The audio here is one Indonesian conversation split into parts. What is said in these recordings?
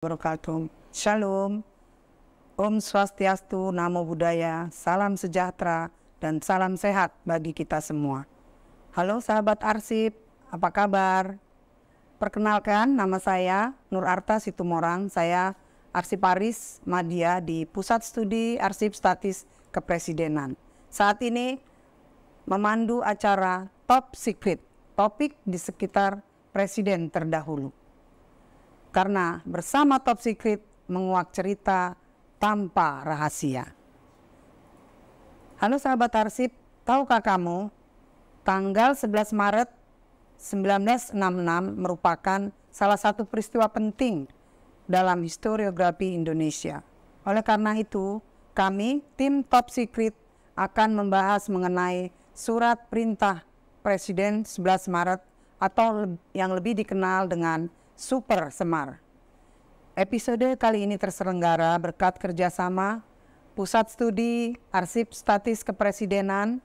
wabarakatuh. Shalom, Om Swastiastu, Namo Buddhaya, salam sejahtera, dan salam sehat bagi kita semua. Halo sahabat arsip, apa kabar? Perkenalkan, nama saya Nur Arta Situmorang, saya arsiparis Madia di Pusat Studi Arsip Statis Kepresidenan. Saat ini memandu acara Top Secret, topik di sekitar Presiden terdahulu karena bersama Top Secret menguak cerita tanpa rahasia. Halo sahabat arsip, tahukah kamu tanggal 11 Maret 1966 merupakan salah satu peristiwa penting dalam historiografi Indonesia. Oleh karena itu, kami tim Top Secret akan membahas mengenai surat perintah Presiden 11 Maret atau yang lebih dikenal dengan Super Semar. Episode kali ini terselenggara berkat kerjasama Pusat Studi Arsip Statis Kepresidenan,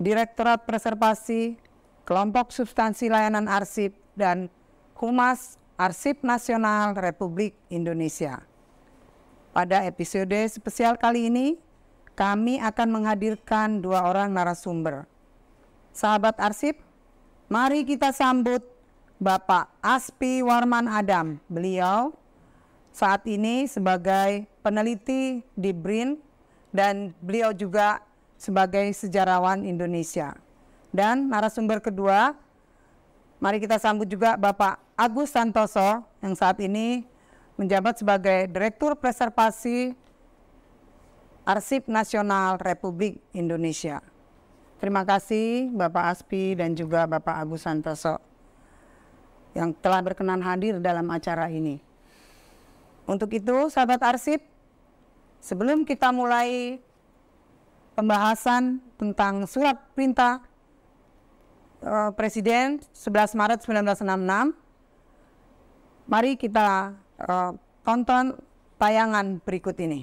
Direktorat Preservasi, Kelompok Substansi Layanan Arsip, dan Humas Arsip Nasional Republik Indonesia. Pada episode spesial kali ini, kami akan menghadirkan dua orang narasumber. Sahabat arsip, mari kita sambut Bapak Aspi Warman Adam. Beliau saat ini sebagai peneliti di BRIN dan beliau juga sebagai sejarawan Indonesia. Dan narasumber kedua, mari kita sambut juga Bapak Agus Santoso yang saat ini menjabat sebagai Direktur Preservasi Arsip Nasional Republik Indonesia. Terima kasih Bapak Aspi dan juga Bapak Agus Santoso yang telah berkenan hadir dalam acara ini. Untuk itu, sahabat arsip, sebelum kita mulai pembahasan tentang surat perintah uh, Presiden 11 Maret 1966, mari kita eh, tonton tayangan berikut ini.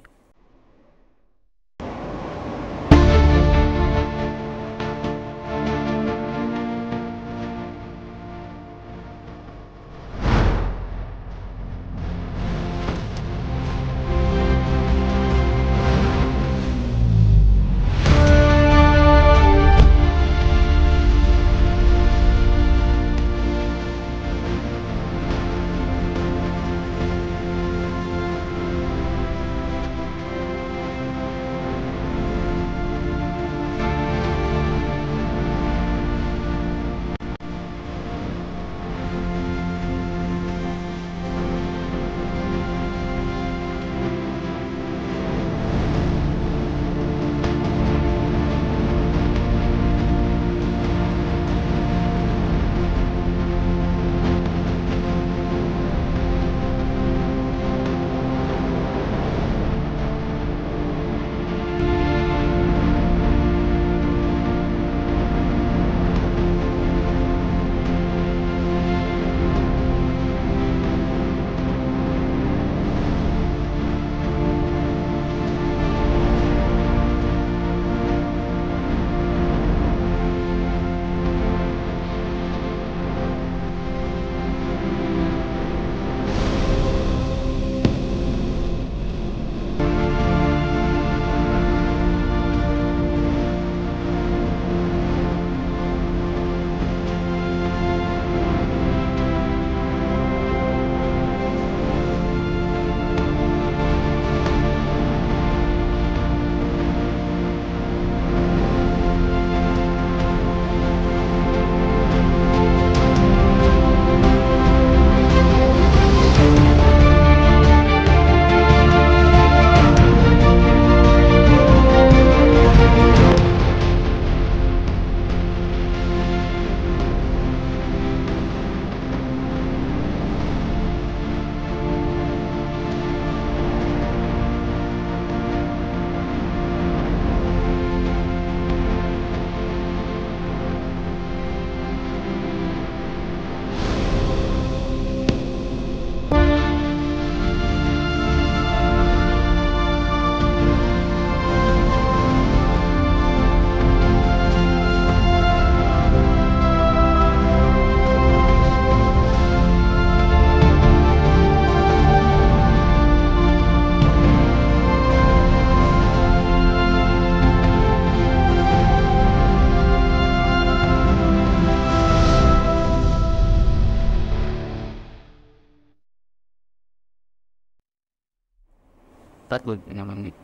nyaman gitu.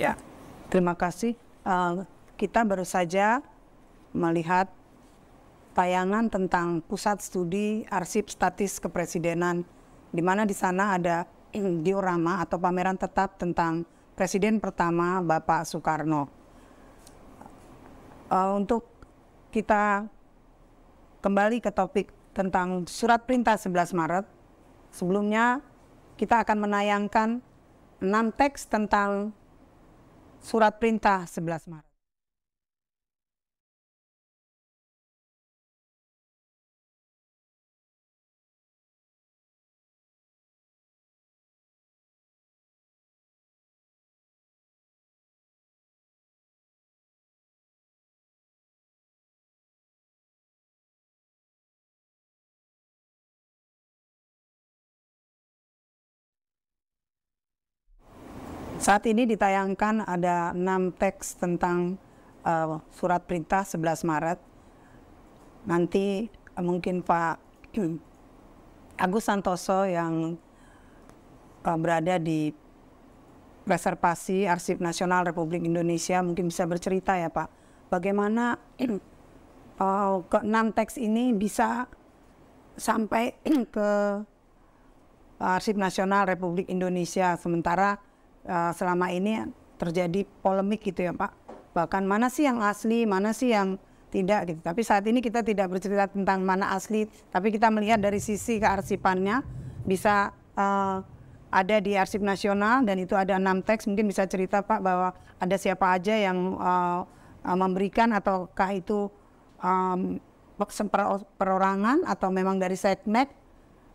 Ya, terima kasih. Uh, kita baru saja melihat tayangan tentang pusat studi arsip statis kepresidenan, di mana di sana ada diorama atau pameran tetap tentang presiden pertama Bapak Soekarno. Uh, untuk kita kembali ke topik tentang surat perintah 11 Maret, sebelumnya kita akan menayangkan enam teks tentang surat perintah 11 Maret. Saat ini ditayangkan ada enam teks tentang uh, surat perintah 11 Maret. Nanti uh, mungkin Pak Agus Santoso yang uh, berada di Reservasi Arsip Nasional Republik Indonesia mungkin bisa bercerita ya Pak, bagaimana uh, eh, enam teks ini bisa sampai ke Arsip Nasional Republik Indonesia sementara Eh, selama ini terjadi polemik gitu ya Pak. Bahkan mana sih yang asli, mana sih yang tidak gitu. Tapi saat ini kita tidak bercerita tentang mana asli, tapi kita melihat dari sisi kearsipannya bisa uh, ada di arsip nasional dan itu ada enam teks. Mungkin bisa cerita Pak bahwa ada siapa aja yang uh, memberikan ataukah itu um, perorangan atau memang dari segmen?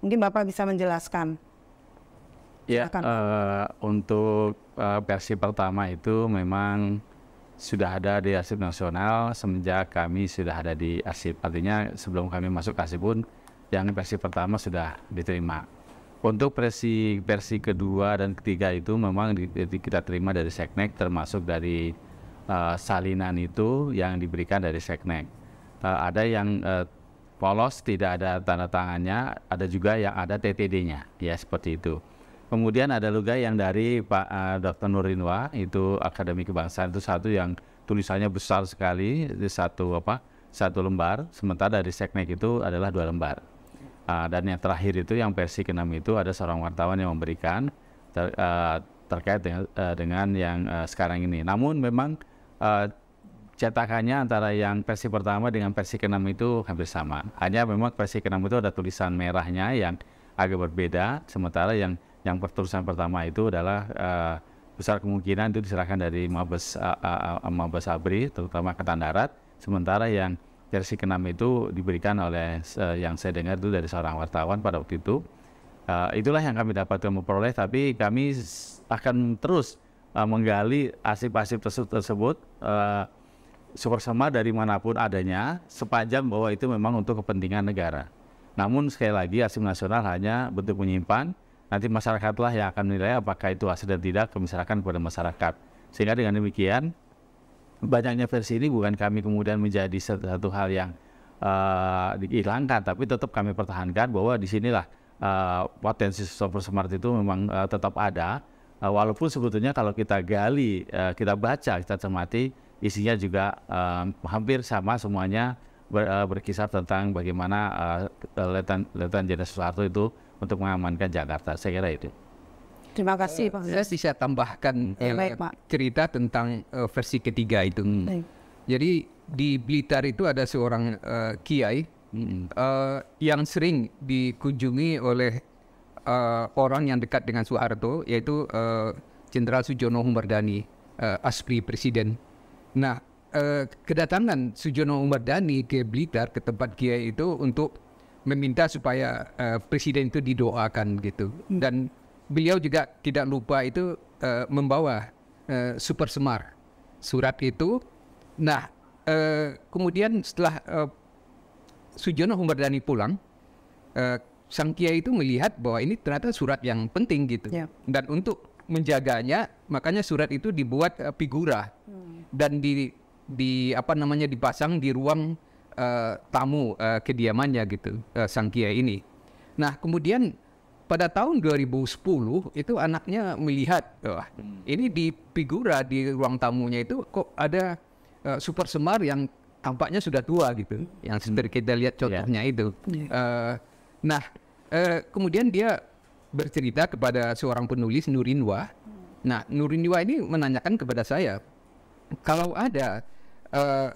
Mungkin Bapak bisa menjelaskan. Ya, Uh, untuk uh, versi pertama itu memang sudah ada di arsip nasional semenjak kami sudah ada di arsip. Artinya sebelum kami masuk arsip pun yang versi pertama sudah diterima. Untuk versi versi kedua dan ketiga itu memang di, di, kita terima dari Seknek termasuk dari uh, salinan itu yang diberikan dari Seknek. Uh, ada yang uh, polos tidak ada tanda tangannya, ada juga yang ada TTD-nya. Ya seperti itu. Kemudian ada juga yang dari Pak uh, eh, Dr. Nurinwa itu akademi kebangsaan itu satu yang tulisannya besar sekali di satu apa satu lembar. Sementara dari Seknek itu adalah dua lembar. Uh, dan yang terakhir itu yang versi keenam itu ada seorang wartawan yang memberikan ter, uh, terkait dengan, uh, dengan yang uh, sekarang ini. Namun memang uh, cetakannya antara yang versi pertama dengan versi keenam itu hampir sama. Hanya memang versi keenam itu ada tulisan merahnya yang agak berbeda, sementara yang yang pertulisan pertama itu adalah uh, besar kemungkinan itu diserahkan dari Mabes uh, uh, Mabes Abri, terutama Angkatan Darat. Sementara yang versi keenam itu diberikan oleh uh, yang saya dengar itu dari seorang wartawan pada waktu itu. Uh, itulah yang kami dapatkan memperoleh, tapi kami akan terus uh, menggali asip-asip tersebut. Uh, super sama dari manapun adanya, sepanjang bahwa itu memang untuk kepentingan negara. Namun sekali lagi asim nasional hanya bentuk menyimpan, Nanti masyarakatlah yang akan menilai apakah itu hasil dan tidak kemisrakan kepada masyarakat. Sehingga dengan demikian banyaknya versi ini bukan kami kemudian menjadi satu hal yang uh, dihilangkan, tapi tetap kami pertahankan bahwa disinilah uh, eh, potensi software smart itu memang uh, tetap ada. Uh, walaupun sebetulnya kalau kita gali, uh, kita baca, kita cermati, isinya juga uh, hampir sama semuanya ber, uh, berkisar tentang bagaimana uh, letan jenis Soeharto itu untuk mengamankan Jakarta. Saya kira itu. Terima kasih Pak. Saya bisa tambahkan eh, baik, Pak. cerita tentang uh, versi ketiga itu. Baik. Jadi di Blitar itu ada seorang uh, kiai hmm. uh, yang sering dikunjungi oleh uh, orang yang dekat dengan Soeharto yaitu Jenderal uh, Sujono Humardani, uh, aspri presiden. Nah, uh, kedatangan Sujono Humardani ke Blitar ke tempat kiai itu untuk meminta supaya uh, presiden itu didoakan gitu dan beliau juga tidak lupa itu uh, membawa uh, super semar surat itu nah uh, kemudian setelah uh, Sujono Humbardani pulang uh, sang kiai itu melihat bahwa ini ternyata surat yang penting gitu yeah. dan untuk menjaganya makanya surat itu dibuat uh, figura hmm. dan di di apa namanya dipasang di ruang Eh, tamu uh, kediamannya gitu uh, sang kiai ini. Nah kemudian pada tahun 2010 itu anaknya melihat wah hmm. ini di figura di ruang tamunya itu kok ada uh, super semar yang tampaknya sudah tua gitu yang hmm. seperti kita lihat ya. contohnya yeah. itu yeah. Ya. Uh, nah uh, kemudian dia bercerita kepada seorang penulis Nurinwa nah Nurinwa ini menanyakan kepada saya kalau ada uh,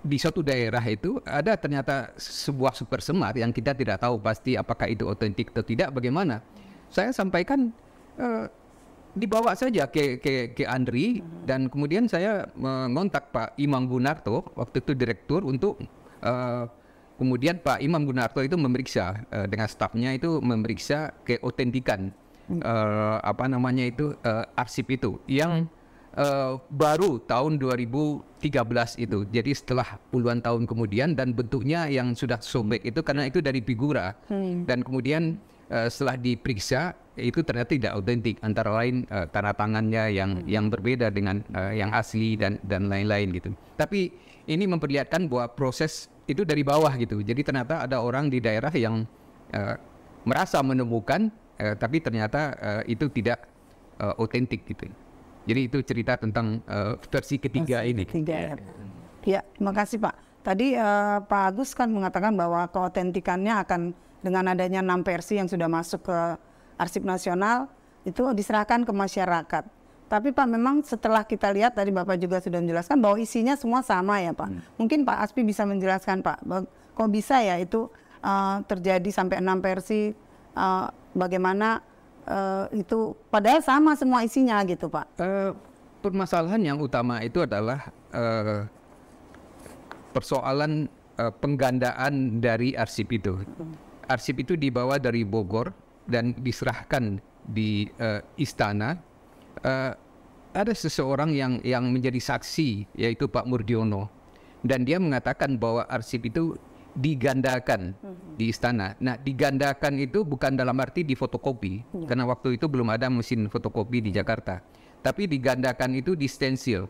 di suatu daerah itu ada ternyata sebuah super semar yang kita tidak tahu pasti apakah itu otentik atau tidak bagaimana saya sampaikan uh, dibawa saja ke ke ke Andri uh-huh. dan kemudian saya mengontak Pak Imam Gunarto waktu itu direktur untuk uh, kemudian Pak Imam Gunarto itu memeriksa uh, dengan stafnya itu memeriksa keotentikan uh apa namanya itu arsip itu yang uh-huh Eh, baru tahun 2013 itu. Jadi setelah puluhan tahun kemudian dan bentuknya yang sudah sobek itu karena itu dari figura hmm. dan kemudian uh, setelah diperiksa itu ternyata tidak autentik antara lain uh, tanda tangannya yang hmm. yang berbeda dengan uh, yang asli dan dan lain-lain gitu. Tapi ini memperlihatkan bahwa proses itu dari bawah gitu. Jadi ternyata ada orang di daerah yang uh, merasa menemukan uh, tapi ternyata uh, itu tidak otentik uh, gitu. Jadi itu cerita tentang uh, versi ketiga versi ini. Ketiga iya. ya. Ya, terima kasih Pak. Tadi uh, Pak Agus kan mengatakan bahwa keotentikannya akan dengan adanya enam versi yang sudah masuk ke arsip nasional itu diserahkan ke masyarakat. Tapi Pak memang setelah kita lihat tadi Bapak juga sudah menjelaskan bahwa isinya semua sama ya Pak. Hmm. Mungkin Pak Aspi bisa menjelaskan Pak, kok bisa ya itu uh, terjadi sampai enam versi uh, bagaimana uh, itu padahal sama semua isinya gitu pak. Uh, permasalahan yang utama itu adalah uh, persoalan uh, penggandaan dari arsip itu. Arsip itu dibawa dari Bogor dan diserahkan di uh, istana. Uh, ada seseorang yang yang menjadi saksi yaitu Pak Murdiono dan dia mengatakan bahwa arsip itu digandakan hmm. di istana. Nah, digandakan itu bukan dalam arti difotokopi ya. karena waktu itu belum ada mesin fotokopi di Jakarta. Tapi digandakan itu di stensil.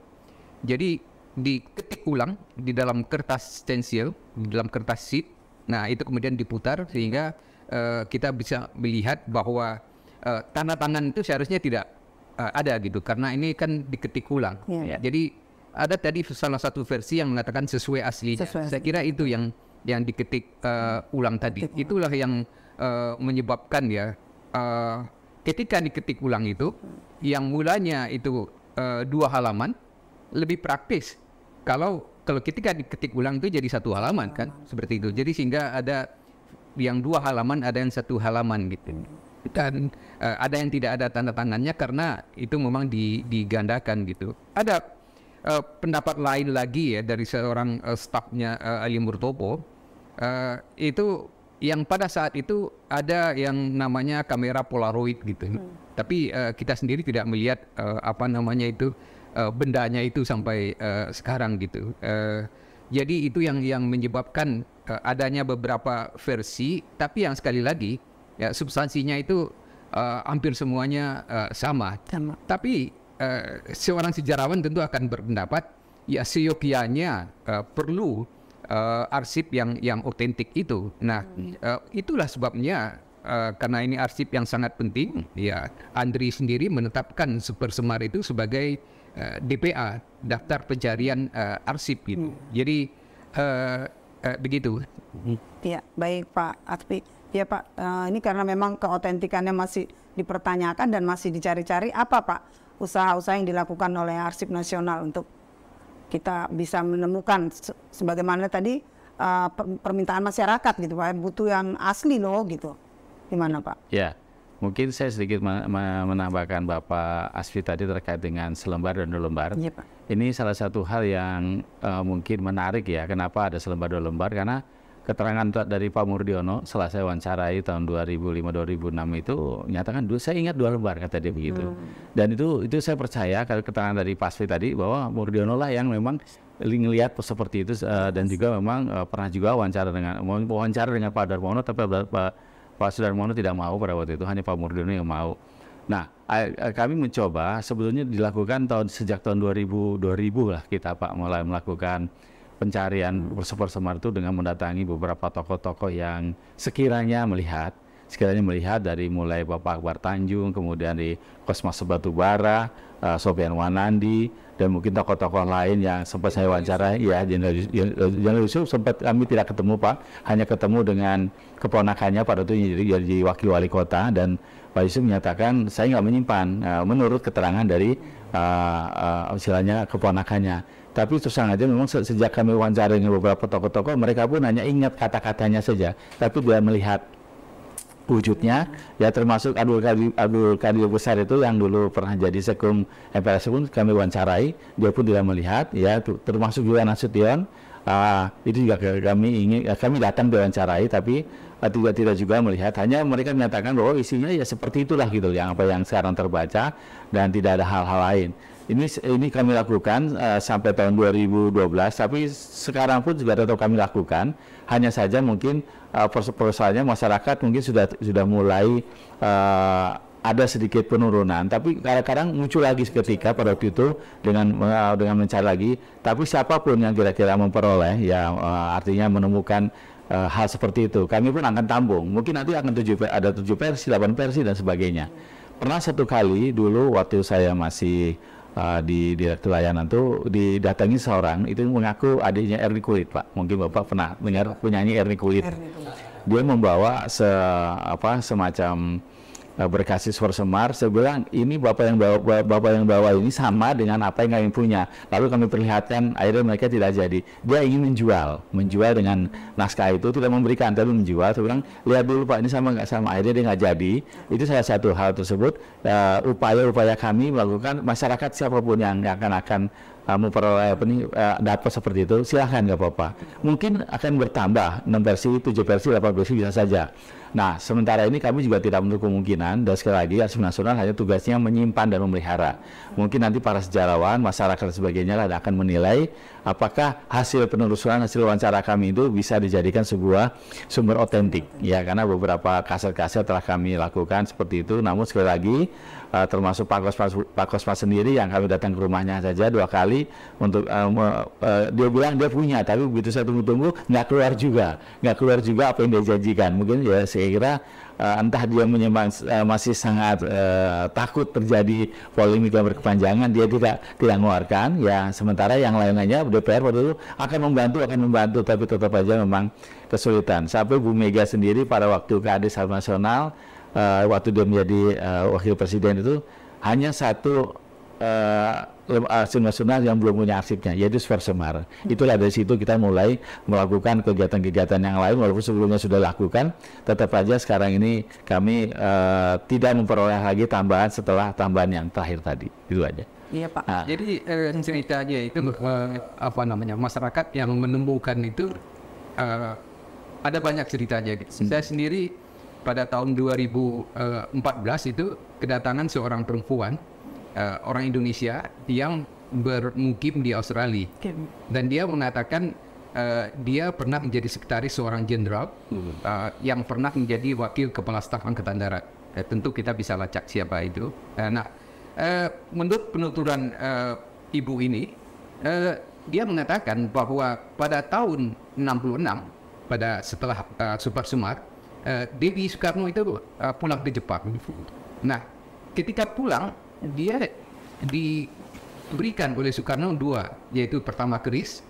Jadi diketik ulang di dalam kertas stensil, di dalam kertas sheet. Nah, itu kemudian diputar sehingga uh, kita bisa melihat bahwa uh, eh, tanda tangan itu seharusnya tidak uh, ada gitu karena ini kan diketik ulang. Ya. Jadi ada tadi salah satu versi yang mengatakan sesuai aslinya. Sesuai. Saya kira itu yang yang diketik uh, ulang tadi. Ketik. Itulah yang uh, menyebabkan ya uh, ketika diketik ulang itu yang mulanya itu uh, dua halaman lebih praktis kalau kalau ketika diketik ulang itu jadi satu halaman, kan seperti itu. Jadi sehingga ada yang dua halaman ada yang satu halaman gitu. Dan uh, ada yang tidak ada tanda tangannya karena itu memang digandakan gitu. Ada uh, pendapat lain lagi ya dari seorang uh, stafnya uh, Ali Murtopo uh, itu yang pada saat itu ada yang namanya kamera polaroid gitu. Hmm. Tapi uh, kita sendiri tidak melihat uh, apa namanya itu uh, bendanya itu sampai uh, sekarang gitu. Uh, jadi itu yang yang menyebabkan uh, adanya beberapa versi, tapi yang sekali lagi ya substansinya itu uh, hampir semuanya uh, sama. sama. Tapi Eh, seorang sejarawan tentu akan berpendapat ya seyogianya uh, perlu uh, arsip yang yang otentik itu. Nah, uh, itulah sebabnya uh, karena ini arsip yang sangat penting, ya Andri sendiri menetapkan Super Semar itu sebagai uh, DPA, daftar pencarian uh, arsip gitu. Hmm. Jadi uh, uh, begitu. Iya, baik Pak Atpi. Ya Pak, ini karena memang keotentikannya masih dipertanyakan dan masih dicari-cari apa Pak usaha-usaha yang dilakukan oleh Arsip Nasional untuk kita bisa menemukan sebagaimana tadi uh, permintaan masyarakat gitu Pak, butuh yang asli loh gitu. Gimana Pak? Ya, mungkin saya sedikit menambahkan Bapak Asfi tadi terkait dengan selembar dan dua lembar. Ya, Pak. Ini salah satu hal yang uh, mungkin menarik ya, kenapa ada selembar dua lembar karena keterangan dari Pak Murdiono setelah saya wawancarai tahun 2005-2006 itu nyatakan dulu saya ingat dua lembar kata dia begitu hmm. dan itu itu saya percaya kalau keterangan dari Pasvi tadi bahwa Murdiono lah yang memang lihat seperti itu uh, dan juga memang uh, pernah juga wawancara dengan wawancara dengan Pak Darmono tapi Pak Pak Sudarmono tidak mau pada waktu itu hanya Pak Murdiono yang mau Nah, kami mencoba sebetulnya dilakukan tahun sejak tahun 2000 2000 lah kita Pak mulai melakukan pencarian super semar itu dengan mendatangi beberapa tokoh-tokoh yang sekiranya melihat sekiranya melihat dari mulai Bapak Akbar Tanjung, kemudian di Kosmas Batubara, uh, eh, Sofian Wanandi, dan mungkin tokoh-tokoh lain yang sempat saya wawancara, ya Jenderal iya, Yusuf sempat kami tidak ketemu Pak, hanya ketemu dengan keponakannya pada itu jadi, jadi wakil wali kota dan Pak Yusuf menyatakan saya nggak menyimpan uh, menurut keterangan dari uh, uh, istilahnya keponakannya tapi terus terang aja memang sejak kami wawancara dengan beberapa tokoh-tokoh, mereka pun hanya ingat kata-katanya saja, tapi dia melihat wujudnya ya termasuk Abdul Kadir Abdul Kadir Besar itu yang dulu pernah jadi sekum MPRS pun kami wawancarai dia pun tidak melihat ya termasuk juga Nasution uh, itu juga kami ingin ya, kami datang diwawancarai tapi uh, tidak tidak juga melihat hanya mereka menyatakan bahwa isinya ya seperti itulah gitu yang apa yang sekarang terbaca dan tidak ada hal-hal lain ini ini kami lakukan uh, sampai tahun 2012 tapi sekarang pun juga tetap kami lakukan hanya saja mungkin uh, persoalannya masyarakat mungkin sudah sudah mulai uh, ada sedikit penurunan, tapi kadang-kadang muncul lagi seketika pada waktu itu dengan dengan mencari lagi. Tapi siapapun yang kira-kira memperoleh, ya artinya menemukan uh, hal seperti itu, kami pun akan tambung. Mungkin nanti akan tujuh, ada tujuh versi, delapan versi dan sebagainya. Pernah satu kali dulu waktu saya masih uh, di direktur layanan tuh didatangi seorang itu mengaku adiknya Erni Kulit pak mungkin bapak pernah dengar penyanyi Erni Kulit. dia membawa se apa semacam Eh, suara Semar, saya bilang ini bapak yang bawa bapak yang bawa ini sama dengan apa yang kami punya. Lalu kami perlihatkan, akhirnya mereka tidak jadi. Dia ingin menjual, menjual dengan naskah itu tidak memberikan, tapi menjual. Saya bilang lihat dulu pak ini sama nggak sama. Akhirnya dia nggak jadi. Itu saya satu hal tersebut. Eh, upaya-upaya uh, kami melakukan masyarakat siapapun yang akan akan uh, ah, memperoleh apa nih uh, ah, data seperti itu silahkan nggak apa-apa mungkin akan bertambah 6 versi 7 versi 8 versi bisa saja Nah, sementara ini kami juga tidak menutup kemungkinan dan sekali lagi Arsip Nasional hanya tugasnya menyimpan dan memelihara. Mungkin nanti para sejarawan, masyarakat dan sebagainya lah akan menilai apakah hasil penelusuran, hasil wawancara kami itu bisa dijadikan sebuah sumber otentik. Ya, karena beberapa kaset-kaset telah kami lakukan seperti itu. Namun sekali lagi uh, termasuk Pak Kosmas Pak Kosmas sendiri yang kami datang ke rumahnya saja dua kali untuk um, uh, dia bilang dia punya tapi begitu saya tunggu-tunggu nggak keluar juga nggak keluar juga apa yang dia janjikan mungkin ya saya kira uh, entah dia menyembang uh, masih sangat uh, takut terjadi polemik yang berkepanjangan dia tidak tidak mengeluarkan ya sementara yang lainnya DPR waktu itu akan membantu akan membantu tapi tetap aja memang kesulitan sampai Bu Mega sendiri pada waktu KD Nasional uh, waktu dia menjadi uh, wakil presiden itu hanya satu uh, nasional yang belum punya arsipnya, yaitu Sfer Semar. Itulah dari situ kita mulai melakukan kegiatan-kegiatan yang lain, walaupun sebelumnya sudah lakukan, tetap saja sekarang ini kami uh, tidak memperoleh lagi tambahan setelah tambahan yang terakhir tadi. Itu aja. Iya Pak. Nah. Jadi eh, cerita itu eh, apa namanya masyarakat yang menemukan itu eh, ada banyak ceritanya. Gitu. Hmm. Saya sendiri pada tahun 2014 eh, itu kedatangan seorang perempuan uh, orang Indonesia yang bermukim di Australia okay. dan dia mengatakan uh, dia pernah menjadi sekretaris seorang jenderal uh, yang pernah menjadi wakil kepala staf angkatan darat uh, tentu kita bisa lacak siapa itu uh, nah uh, menurut penuturan uh, ibu ini uh, dia mengatakan bahwa pada tahun 66 pada setelah uh, Super Sumar Eh, Dewi Soekarno itu uh, pulang ke Jepang. Nah, ketika pulang dia diberikan oleh Soekarno dua, yaitu pertama keris.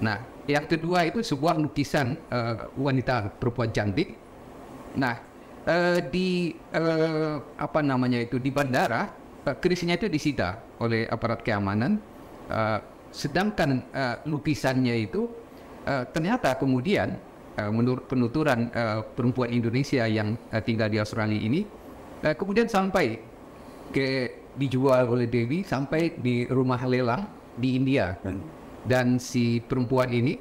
Nah, yang kedua itu sebuah lukisan uh, wanita perempuan cantik. Nah, uh, di uh, apa namanya itu di bandara uh, kerisnya itu disita oleh aparat keamanan. Uh, sedangkan uh, lukisannya itu uh, ternyata kemudian Eh, menurut penuturan uh, perempuan Indonesia yang uh, tinggal di Australia ini uh, kemudian sampai ke dijual oleh Dewi sampai di rumah lelang di India dan si perempuan ini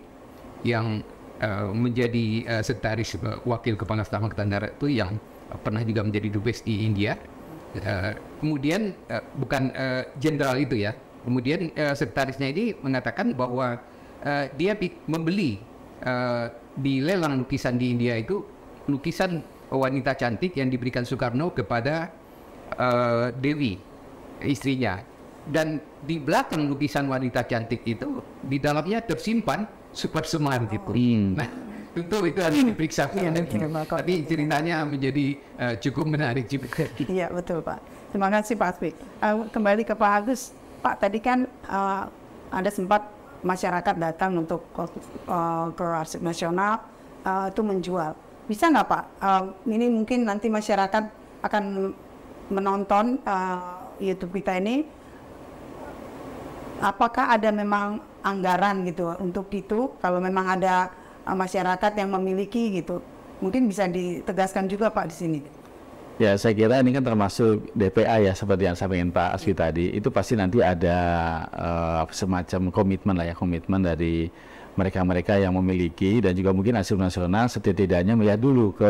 yang uh, menjadi uh, setaris uh, wakil kepala staf angkatan darat itu yang uh, pernah juga menjadi dubes di India uh, kemudian uh, bukan jenderal uh, itu ya kemudian uh, sekretarisnya ini mengatakan bahwa uh, dia membeli uh, di lelang lukisan di India itu lukisan wanita cantik yang diberikan Soekarno kepada uh, Dewi istrinya dan di belakang lukisan wanita cantik itu di dalamnya tersimpan Super Semar gitu. Hmm. Nah, itu itu harus diperiksa ya, tapi ceritanya menjadi uh, cukup menarik juga. Iya betul Pak. Terima kasih Pak Aswik. Uh, eh, kembali ke Pak Agus. Pak tadi kan uh, ada sempat masyarakat datang untuk uh, ke arsip nasional uh, itu menjual. Bisa nggak Pak? Uh, ini mungkin nanti masyarakat akan menonton uh, YouTube kita ini. Apakah ada memang anggaran gitu untuk itu? Kalau memang ada uh, masyarakat yang memiliki gitu, mungkin bisa ditegaskan juga Pak di sini. Ya, saya kira ini kan termasuk DPA ya seperti yang sampaikan Pak Aswi tadi. Itu pasti nanti ada uh, semacam komitmen lah ya, komitmen dari mereka-mereka yang memiliki dan juga mungkin hasil nasional setidaknya melihat dulu ke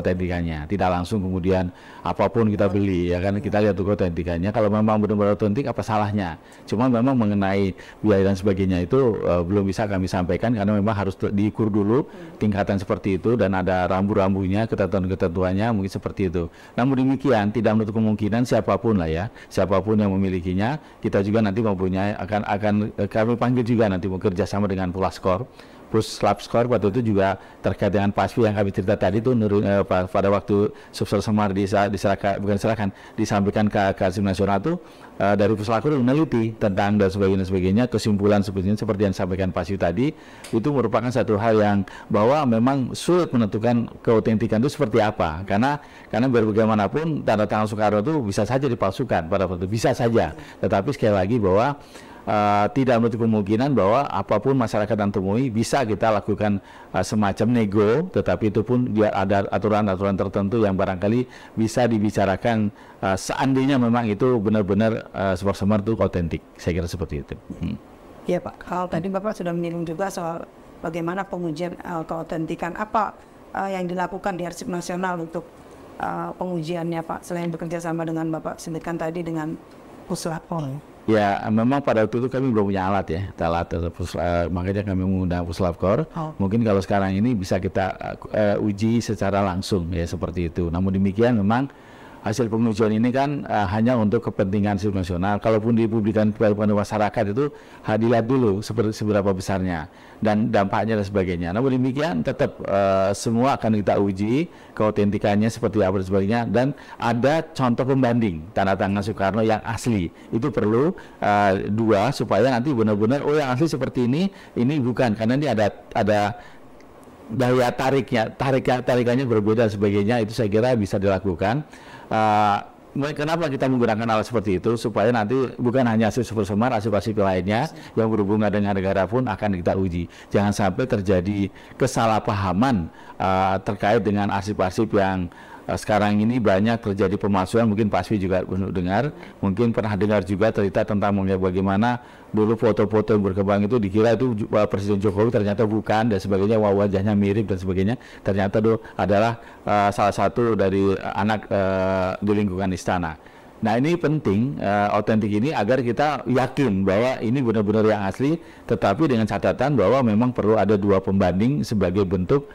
tidak langsung kemudian apapun kita beli ya kan kita lihat dulu ke kalau memang benar-benar otentik apa salahnya cuma memang mengenai biaya dan sebagainya itu uh, belum bisa kami sampaikan karena memang harus diukur dulu tingkatan seperti itu dan ada rambu-rambunya ketentuan-ketentuannya mungkin seperti itu namun demikian tidak menutup kemungkinan siapapun lah ya siapapun yang memilikinya kita juga nanti mempunyai akan akan eh, kami panggil juga nanti bekerja sama dengan Pulaskor Plus lab score waktu itu juga terkait dengan PASPI yang kami cerita tadi itu nurun eh, pada waktu Subsel Semar diserahkan bukan diserahkan disampaikan ke Kasim Nasional itu eh, dari Puslaku meneliti tentang dan sebagainya sebagainya kesimpulan sebetulnya seperti yang disampaikan PASPI tadi itu merupakan satu hal yang bahwa memang sulit menentukan keautentikan itu seperti apa karena karena bagaimanapun tanda tangan Soekarno itu bisa saja dipalsukan pada waktu bisa saja tetapi sekali lagi bahwa uh, tidak menutup kemungkinan bahwa apapun masyarakat yang temui bisa kita lakukan uh, semacam nego, tetapi itu pun biar ada aturan-aturan tertentu yang barangkali bisa dibicarakan uh, seandainya memang itu benar-benar uh, semer-semer itu otentik. Saya kira seperti itu. Hmm. Iya hmm. Pak, kalau tadi Bapak sudah menyinggung juga soal bagaimana pengujian uh, keautentikan apa uh, yang dilakukan di arsip nasional untuk uh, pengujiannya Pak selain bekerja sama dengan Bapak sebutkan tadi dengan puslapol. Ya? Ya memang pada waktu itu kami belum punya alat ya, alat eh, makanya kami mengundang puslapkor. Oh. Mungkin kalau sekarang ini bisa kita uh, uji secara langsung ya seperti itu. Namun demikian memang hasil pengujian ini kan uh, hanya untuk kepentingan seluruh nasional. Kalaupun dipublikan kepada masyarakat itu hadilat eh, dulu seberapa besarnya dan dampaknya dan sebagainya. Namun demikian tetap uh, semua akan kita uji keautentikannya seperti apa dan sebagainya dan ada contoh pembanding tanda tangan Soekarno yang asli. Itu perlu uh, dua supaya nanti benar-benar oh yang asli seperti ini ini bukan karena ini ada ada daya tariknya, tarik tarikannya berbeda dan sebagainya itu saya kira bisa dilakukan uh, Kenapa kita menggunakan alat seperti itu supaya nanti bukan hanya super semar asup-asup lainnya yang berhubungan dengan negara pun akan kita uji. Jangan sampai terjadi kesalahpahaman uh, terkait dengan arsip-arsip yang Eh, sekarang ini banyak terjadi pemalsuan mungkin Pak Aswi juga dengar mungkin pernah dengar juga cerita tentang bagaimana dulu foto-foto yang berkembang itu dikira itu eh, Presiden Jokowi ternyata bukan dan sebagainya wajahnya mirip dan sebagainya ternyata itu adalah uh, salah satu dari anak uh, di lingkungan istana Nah ini penting otentik uh, ini agar kita yakin bahwa ini benar-benar yang asli, tetapi dengan catatan bahwa memang perlu ada dua pembanding sebagai bentuk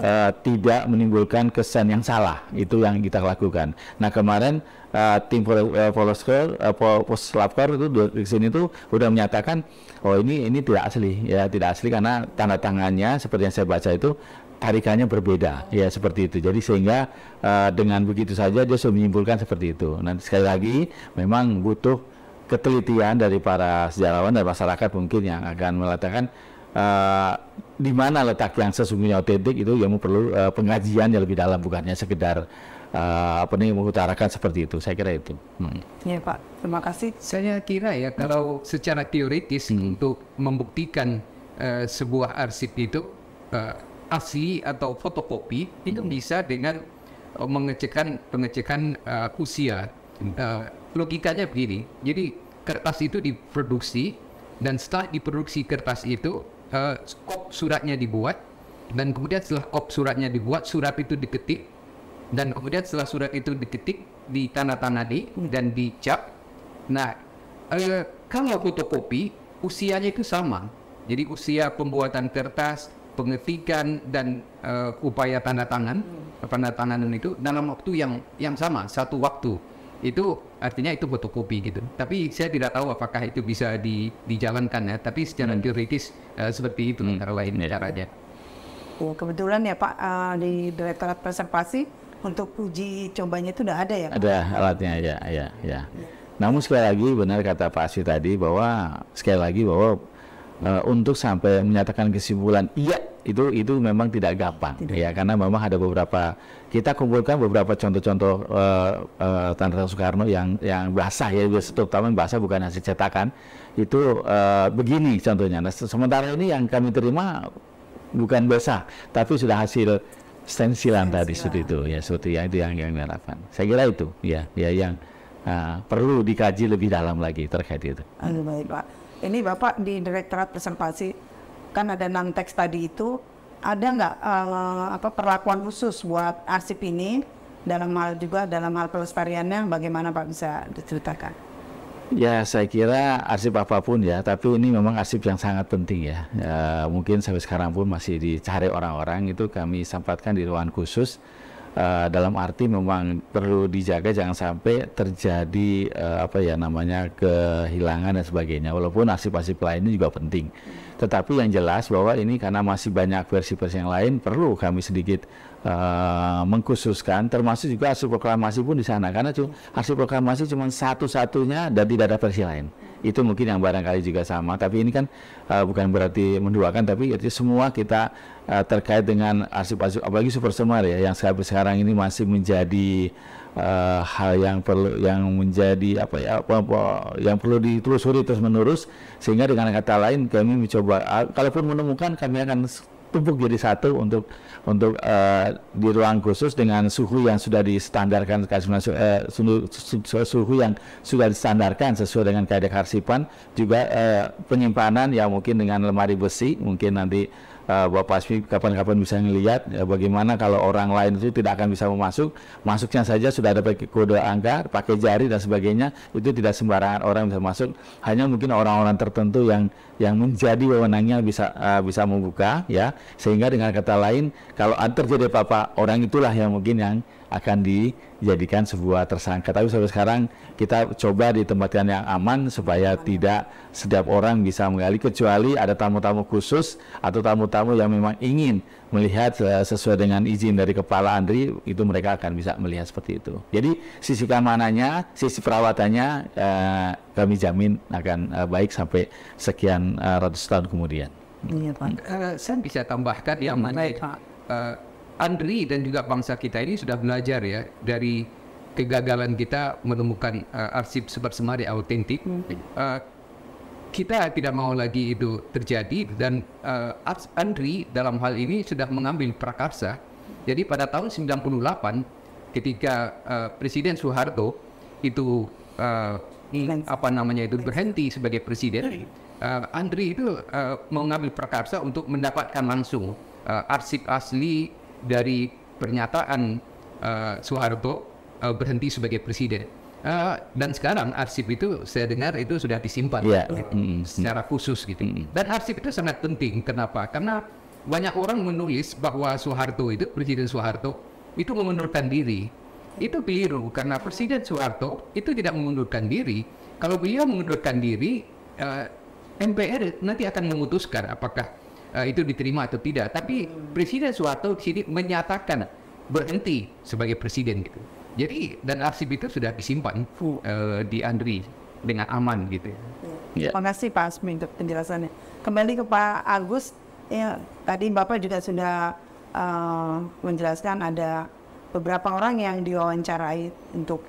uh, tidak menimbulkan kesan yang salah itu yang kita lakukan. Nah kemarin uh, tim eh, Polsker uh, itu di sini itu sudah menyatakan oh ini ini tidak asli ya tidak asli karena tanda tangannya seperti yang saya baca itu tarikannya berbeda ya seperti itu jadi sehingga uh, dengan begitu saja dia sudah menyimpulkan seperti itu nanti sekali lagi memang butuh ketelitian dari para sejarawan dan masyarakat mungkin yang akan meletakkan uh, di mana letak yang sesungguhnya otentik itu yang perlu uh, pengajian yang lebih dalam bukannya sekedar uh, apa nih mengutarakan seperti itu saya kira itu hmm. ya pak terima kasih saya kira ya hmm. kalau secara teoritis hmm. untuk membuktikan uh, sebuah arsip itu uh, asli atau fotokopi hmm. itu bisa dengan uh, mengecekan pengecekan uh, usia hmm. uh, logikanya begini jadi kertas itu diproduksi dan setelah diproduksi kertas itu uh, kop suratnya dibuat dan kemudian setelah kop suratnya dibuat surat itu diketik dan kemudian setelah surat itu diketik di tanah-tanah hmm. dan dicap nah uh, kalau fotokopi usianya itu sama jadi usia pembuatan kertas pengetikan dan uh, upaya tanda tangan hmm. tanda tangan itu dalam waktu yang yang sama satu waktu itu artinya itu fotokopi gitu. Tapi saya tidak tahu apakah itu bisa di, dijalankan ya. Tapi secara hmm. teoritis uh, seperti itu hmm. antara lain ya. caranya. Ya, kebetulan ya Pak uh, di Direktorat Preservasi untuk uji cobanya itu udah ada ya. Pak? Ada alatnya ya, ya, ya. ya. Namun sekali lagi benar kata Pak Asri tadi bahwa sekali lagi bahwa uh, untuk sampai menyatakan kesimpulan iya itu itu memang tidak gampang tidak. ya karena memang ada beberapa kita kumpulkan beberapa contoh-contoh uh, eh, uh, eh, tanda tanda Soekarno yang yang basah ya terutama yang basah bukan hasil cetakan itu uh, begini contohnya. Nah, sementara ini yang kami terima bukan basah tapi sudah hasil stensilan tadi seperti itu ya seperti yang itu yang yang diharapkan. Saya kira itu ya ya yang uh, perlu dikaji lebih dalam lagi terkait itu. baik Pak. Ini Bapak di Direktorat Presentasi kan ada nang teks tadi itu ada nggak uh, apa perlakuan khusus buat arsip ini dalam hal juga dalam hal pelestariannya bagaimana Pak bisa diceritakan? Ya saya kira arsip apapun ya, tapi ini memang arsip yang sangat penting ya. E, mungkin sampai sekarang pun masih dicari orang-orang itu kami sempatkan di ruangan khusus Eh, dalam arti memang perlu dijaga jangan sampai terjadi uh, apa ya namanya kehilangan dan sebagainya walaupun nasib-nasib lainnya juga penting tetapi yang jelas bahwa ini karena masih banyak versi-versi yang lain perlu kami sedikit uh, mengkhususkan termasuk juga hasil proklamasi pun di sana karena hasil proklamasi cuma satu-satunya dan tidak ada versi lain itu mungkin yang barangkali juga sama tapi ini kan uh, bukan berarti menduakan tapi artinya semua kita uh, terkait dengan arsip asup apalagi super semar ya yang sampai sekarang ini masih menjadi uh, hal yang perlu yang menjadi apa ya apa, apa yang perlu ditelusuri terus menerus sehingga dengan kata lain kami mencoba uh, kalaupun menemukan kami akan tumpuk jadi satu untuk untuk uh, di ruang khusus dengan suhu yang sudah distandarkan eh, uh, dengan suhu yang sudah distandarkan sesuai dengan kaidah karsipan juga uh, penyimpanan ya mungkin dengan lemari besi mungkin nanti uh, Bapak Asmi kapan-kapan bisa melihat ya, bagaimana kalau orang lain itu tidak akan bisa memasuk, masuknya saja sudah ada pakai kode angka, pakai jari dan sebagainya, itu tidak sembarangan orang bisa masuk, hanya mungkin orang-orang tertentu yang yang menjadi wewenangnya bisa uh, bisa membuka ya, sehingga dengan kata lain kalau terjadi apa-apa orang itulah yang mungkin yang akan dijadikan sebuah tersangka. Tapi sampai sekarang kita coba di tempat yang aman supaya tidak setiap orang bisa menggali kecuali ada tamu-tamu khusus atau tamu-tamu yang memang ingin melihat eh, sesuai dengan izin dari kepala Andri itu mereka akan bisa melihat seperti itu. Jadi sisi keamanannya, sisi perawatannya eh, kami jamin akan eh, baik sampai sekian eh, ratus tahun kemudian. Iya, Pak. Uh, saya bisa tambahkan yang mana uh, Andri dan juga bangsa kita ini sudah belajar ya dari kegagalan kita menemukan uh, arsip sebab semari autentik. Hmm. Uh, kita tidak mau lagi itu terjadi dan uh, Andri dalam hal ini sudah mengambil prakarsa. Jadi pada tahun 98 ketika uh, Presiden Soeharto itu uh, apa namanya itu berhenti sebagai presiden, uh, Andri itu uh, mengambil prakarsa untuk mendapatkan langsung uh, arsip asli dari pernyataan uh, Soeharto uh, berhenti sebagai presiden. Uh, dan sekarang arsip itu saya dengar itu sudah disimpan yeah. gitu, mm -hmm. secara khusus gitu. Mm -hmm. Dan arsip itu sangat penting. Kenapa? Karena banyak orang menulis bahwa Soeharto itu Presiden Soeharto itu mengundurkan diri. Itu keliru karena Presiden Soeharto itu tidak mengundurkan diri. Kalau beliau mengundurkan diri, uh, MPR nanti akan memutuskan apakah uh, itu diterima atau tidak. Tapi hmm. Presiden Soeharto sini menyatakan berhenti sebagai presiden gitu. Jadi dan arsip itu sudah disimpan uh, di Andri dengan aman gitu. Ya. Terima kasih Pak Asmi untuk penjelasannya. Kembali ke Pak Agus, ya tadi Bapak juga sudah uh, menjelaskan ada beberapa orang yang diwawancarai untuk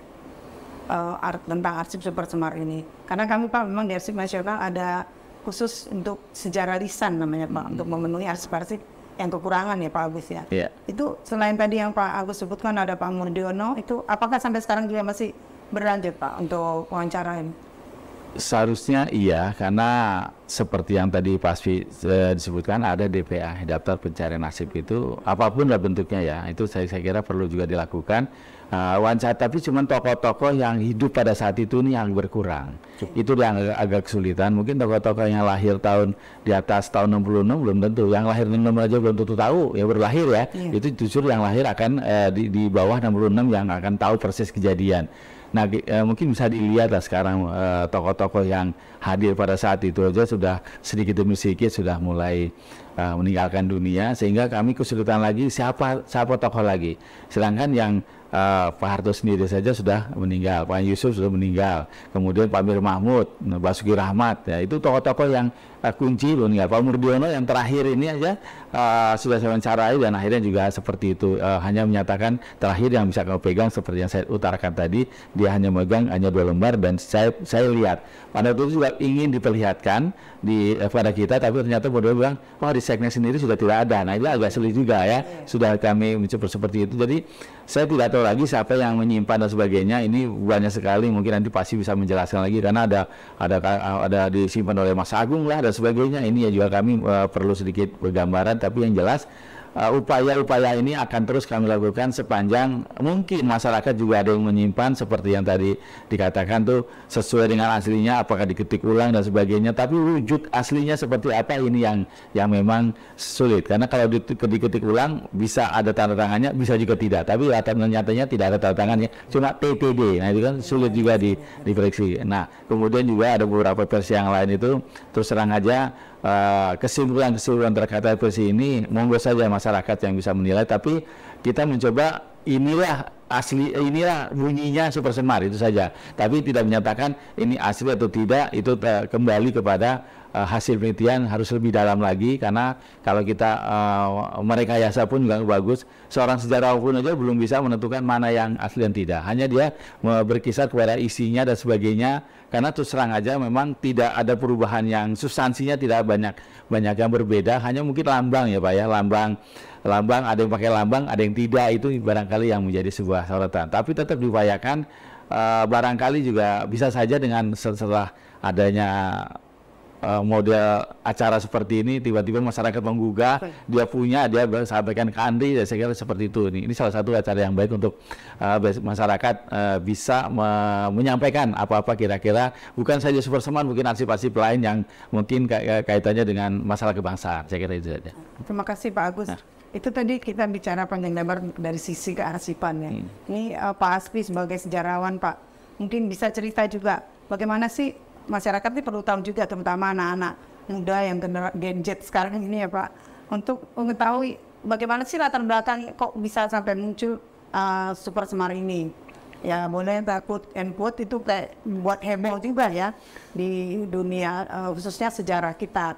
uh, art, tentang arsip Super Semar ini. Karena kami Pak memang di arsip nasional ada khusus untuk sejarah lisan namanya Pak, hmm. untuk memenuhi aspirasi yang kekurangan ya Pak Agus ya. Yeah. Itu selain tadi yang Pak Agus sebutkan ada Pak Murdiono, itu apakah sampai sekarang juga masih berlanjut Pak untuk wawancara ini? Seharusnya iya, karena seperti yang tadi Pak Asfi eh, disebutkan ada DPA, Daftar Pencarian Nasib itu apapun lah bentuknya ya, itu saya, saya kira perlu juga dilakukan uh, nah, wawancara tapi cuma tokoh-tokoh yang hidup pada saat itu nih yang berkurang. Cukup. Itu yang agak, agak kesulitan. Mungkin tokoh-tokoh yang lahir tahun di atas tahun 66 belum tentu. Yang lahir 66 aja belum tentu tahu ya berlahir ya. Yeah. Itu justru yang lahir akan eh, di, di bawah 66 yang akan tahu persis kejadian. Nah, eh, mungkin bisa dilihat lah sekarang eh, tokoh-tokoh yang hadir pada saat itu aja sudah sedikit demi sedikit sudah mulai eh, meninggalkan dunia sehingga kami kesulitan lagi siapa siapa tokoh lagi. Sedangkan yang uh, Pak Harto sendiri saja sudah meninggal, Pak Yusuf sudah meninggal, kemudian Pak Mir Mahmud, Basuki Rahmat, ya itu tokoh-tokoh yang uh, kunci belum meninggal. Ya. Pak Murdiono yang terakhir ini aja uh, sudah saya wawancarai dan akhirnya juga seperti itu uh, hanya menyatakan terakhir yang bisa kau pegang seperti yang saya utarakan tadi, dia hanya megang hanya dua lembar dan saya saya lihat pada itu juga ingin diperlihatkan di eh, kita, tapi ternyata pada bilang, wah di segmen sendiri sudah tidak ada. Nah itu agak sulit juga ya, iya. sudah kami mencoba seperti itu. Jadi saya tidak tahu lagi siapa yang menyimpan dan sebagainya. Ini banyak sekali mungkin nanti pasti bisa menjelaskan lagi karena ada ada ada disimpan oleh Mas Agung lah dan sebagainya. Ini ya juga kami uh, perlu sedikit bergambaran tapi yang jelas Eh, upaya-upaya ini akan terus kami lakukan sepanjang mungkin masyarakat juga ada yang menyimpan seperti yang tadi dikatakan tuh sesuai dengan aslinya apakah diketik ulang dan sebagainya tapi wujud aslinya seperti apa ini yang yang memang sulit karena kalau diketik ulang bisa ada tanda tangannya bisa juga tidak tapi ya, nyatanya tidak ada tanda tangannya cuma PTD nah itu kan sulit juga di diperiksa nah kemudian juga ada beberapa versi yang lain itu terus terang aja Eh, kesimpulan-kesimpulan terkait revisi ini monggo saja masyarakat yang bisa menilai tapi kita mencoba inilah asli inilah bunyinya super semar itu saja tapi tidak menyatakan ini asli atau tidak itu kembali kepada uh, hasil penelitian harus lebih dalam lagi karena kalau kita uh, eh, merekayasa pun juga bagus seorang sejarawan pun aja belum bisa menentukan mana yang asli dan tidak hanya dia berkisar kepada isinya dan sebagainya karena terus terang aja memang tidak ada perubahan yang substansinya tidak banyak banyak yang berbeda hanya mungkin lambang ya pak ya lambang lambang ada yang pakai lambang ada yang tidak itu barangkali yang menjadi sebuah sorotan tapi tetap diupayakan uh, barangkali juga bisa saja dengan setelah adanya Eh, mau model acara seperti ini tiba-tiba masyarakat menggugah dia punya dia sampaikan ke Andri dan ya, saya kira seperti itu ini ini salah satu acara yang baik untuk uh, masyarakat uh, bisa me menyampaikan apa-apa kira-kira bukan saja super seman mungkin arsip-arsip lain yang mungkin kaitannya dengan masalah kebangsaan saya kira itu saja terima kasih Pak Agus nah. Itu tadi kita bicara panjang lebar dari sisi kearsipan ya. Hmm. Ini uh, Pak Aspi sebagai sejarawan Pak, mungkin bisa cerita juga bagaimana sih masyarakat ini perlu tahu juga terutama anak-anak muda yang Gen Z sekarang ini ya Pak untuk mengetahui bagaimana sih latar belakang kok bisa sampai muncul uh, super semar ini ya boleh takut and quote itu kayak buat heboh juga ya di dunia uh, khususnya sejarah kita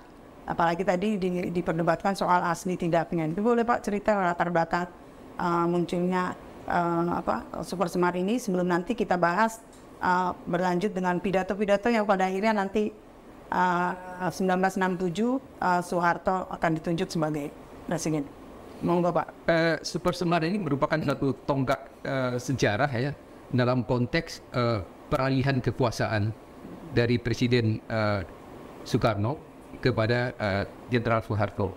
apalagi tadi di, diperdebatkan soal asli tindaknya itu boleh Pak cerita latar belakang uh, munculnya uh, apa super semar ini sebelum nanti kita bahas uh, berlanjut dengan pidato-pidato yang pada akhirnya nanti uh, 1967 uh, Soeharto akan ditunjuk sebagai presiden. Monggo Pak. Uh, eh, Super Semar ini merupakan satu tonggak uh, sejarah ya dalam konteks uh, peralihan kekuasaan dari Presiden uh, Soekarno kepada Jenderal uh, Soeharto.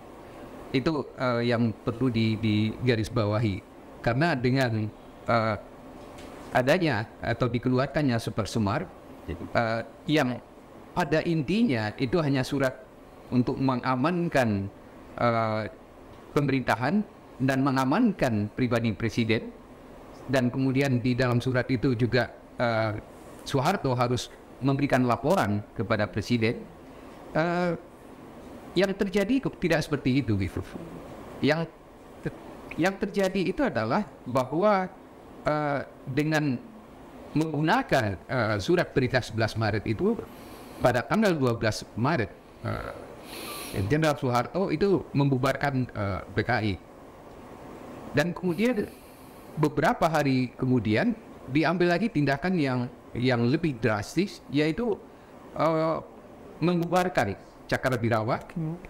Itu uh, yang perlu digarisbawahi karena dengan uh, adanya atau dikeluarkannya super sumar uh, yang pada intinya itu hanya surat untuk mengamankan uh, pemerintahan dan mengamankan pribadi presiden dan kemudian di dalam surat itu juga uh, Soeharto harus memberikan laporan kepada presiden uh, yang terjadi tidak seperti itu gitu. Yang yang terjadi itu adalah bahwa Eh, dengan menggunakan uh, surat perintah 11 Maret itu pada tanggal 12 Maret eh, Jenderal Soeharto itu membubarkan uh, PKI dan kemudian beberapa hari kemudian diambil lagi tindakan yang yang lebih drastis yaitu uh, membubarkan Cakra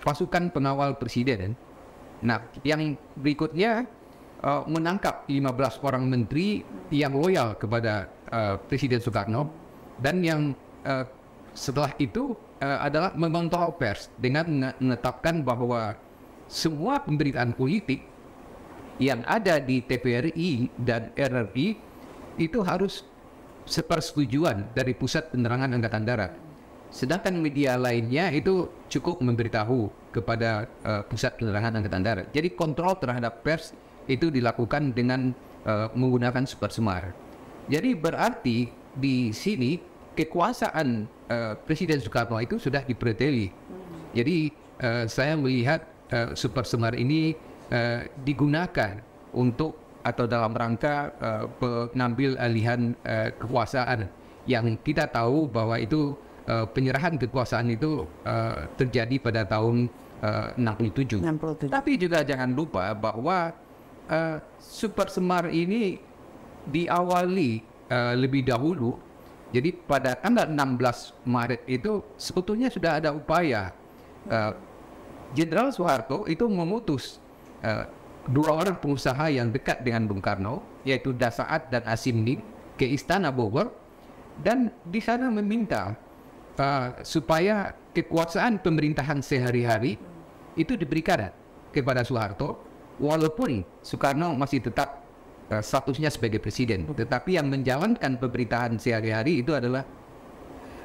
pasukan pengawal presiden. Nah, yang berikutnya uh, menangkap 15 orang menteri yang loyal kepada uh, Presiden Soekarno dan yang uh, setelah itu uh, adalah memantau pers dengan menetapkan bahwa semua pemberitaan politik yang ada di TPRI dan RRI itu harus sepersetujuan dari Pusat Penerangan Angkatan Darat. Sedangkan media lainnya itu cukup memberitahu kepada uh, Pusat Penerangan Angkatan Darat. Jadi kontrol terhadap pers itu dilakukan dengan uh, menggunakan super semar. Jadi berarti di sini kekuasaan uh, Presiden Soekarno itu sudah dipereteli. Jadi uh, saya melihat uh, super semar ini uh, digunakan untuk atau dalam rangka uh, pengambil alihan uh, kekuasaan yang kita tahu bahwa itu uh, penyerahan kekuasaan itu uh, terjadi pada tahun uh, 67. 67. Tapi juga jangan lupa bahwa uh, Super Semar ini diawali uh, lebih dahulu. Jadi pada tanggal 16 Maret itu sebetulnya sudah ada upaya eh, Jenderal uh, Soeharto itu memutus uh, dua orang pengusaha yang dekat dengan Bung Karno, yaitu Dasaat dan Asimni, ke Istana Bogor dan di sana meminta uh, supaya kekuasaan pemerintahan sehari-hari itu diberikan kepada Soeharto walaupun Soekarno masih tetap uh, statusnya sebagai presiden, tetapi yang menjalankan pemerintahan sehari-hari itu adalah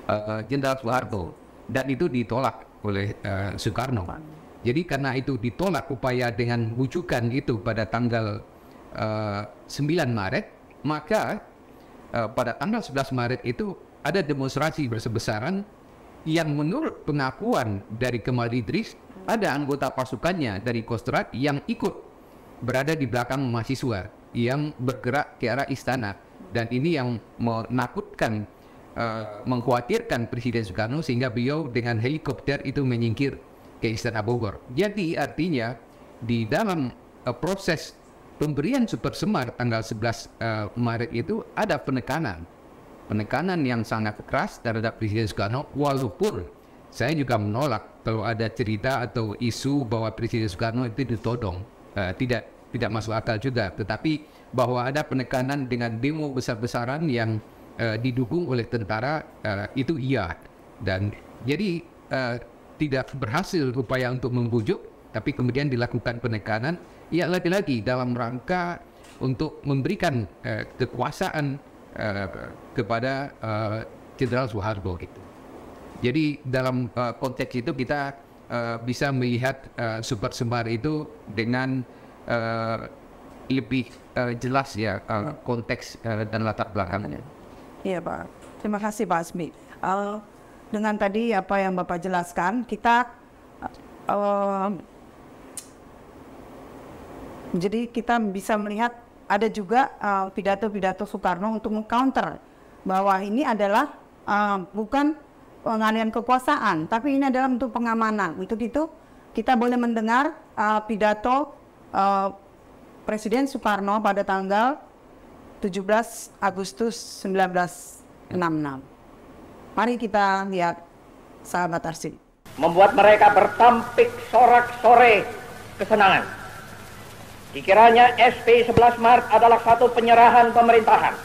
eh, Jenderal Soeharto dan itu ditolak oleh uh, Soekarno. Jadi karena itu ditolak upaya dengan wujudkan itu pada tanggal uh, 9 Maret, maka uh, pada tanggal 11 Maret itu ada demonstrasi bersebesaran yang menurut pengakuan dari Kemal Idris ada anggota pasukannya dari Kostrad yang ikut berada di belakang mahasiswa yang bergerak ke arah istana dan ini yang menakutkan uh, mengkhawatirkan Presiden Soekarno sehingga beliau dengan helikopter itu menyingkir ke Istana Bogor. Jadi artinya di dalam uh, proses pemberian Super Semar tanggal 11 uh, eh, Maret itu ada penekanan. Penekanan yang sangat keras terhadap Presiden Soekarno walaupun saya juga menolak kalau ada cerita atau isu bahwa Presiden Soekarno itu ditodong uh, tidak tidak masuk akal juga. Tetapi bahwa ada penekanan dengan demo besar-besaran yang uh, didukung oleh tentara uh, itu iya. Dan jadi uh, tidak berhasil upaya untuk membujuk, tapi kemudian dilakukan penekanan. Ya lagi-lagi dalam rangka untuk memberikan uh, kekuasaan uh, kepada uh, Jenderal Soeharto gitu. Jadi dalam uh, konteks itu kita Eh, bisa melihat uh, sumber-sumber itu dengan uh, lebih uh, jelas ya uh, konteks uh, dan latar belakangnya. Iya Pak, terima kasih Pak Asmi. Uh, dengan tadi apa yang Bapak jelaskan, kita uh, jadi kita bisa melihat ada juga pidato-pidato uh, Soekarno untuk mengcounter bahwa ini adalah uh, bukan pengalian kekuasaan, tapi ini adalah untuk pengamanan. Untuk itu kita boleh mendengar uh, pidato uh, Presiden Soekarno pada tanggal 17 Agustus 1966. Mari kita lihat sahabat arsip. Membuat mereka bertampik sorak-sore kesenangan. Dikiranya SP 11 Maret adalah satu penyerahan pemerintahan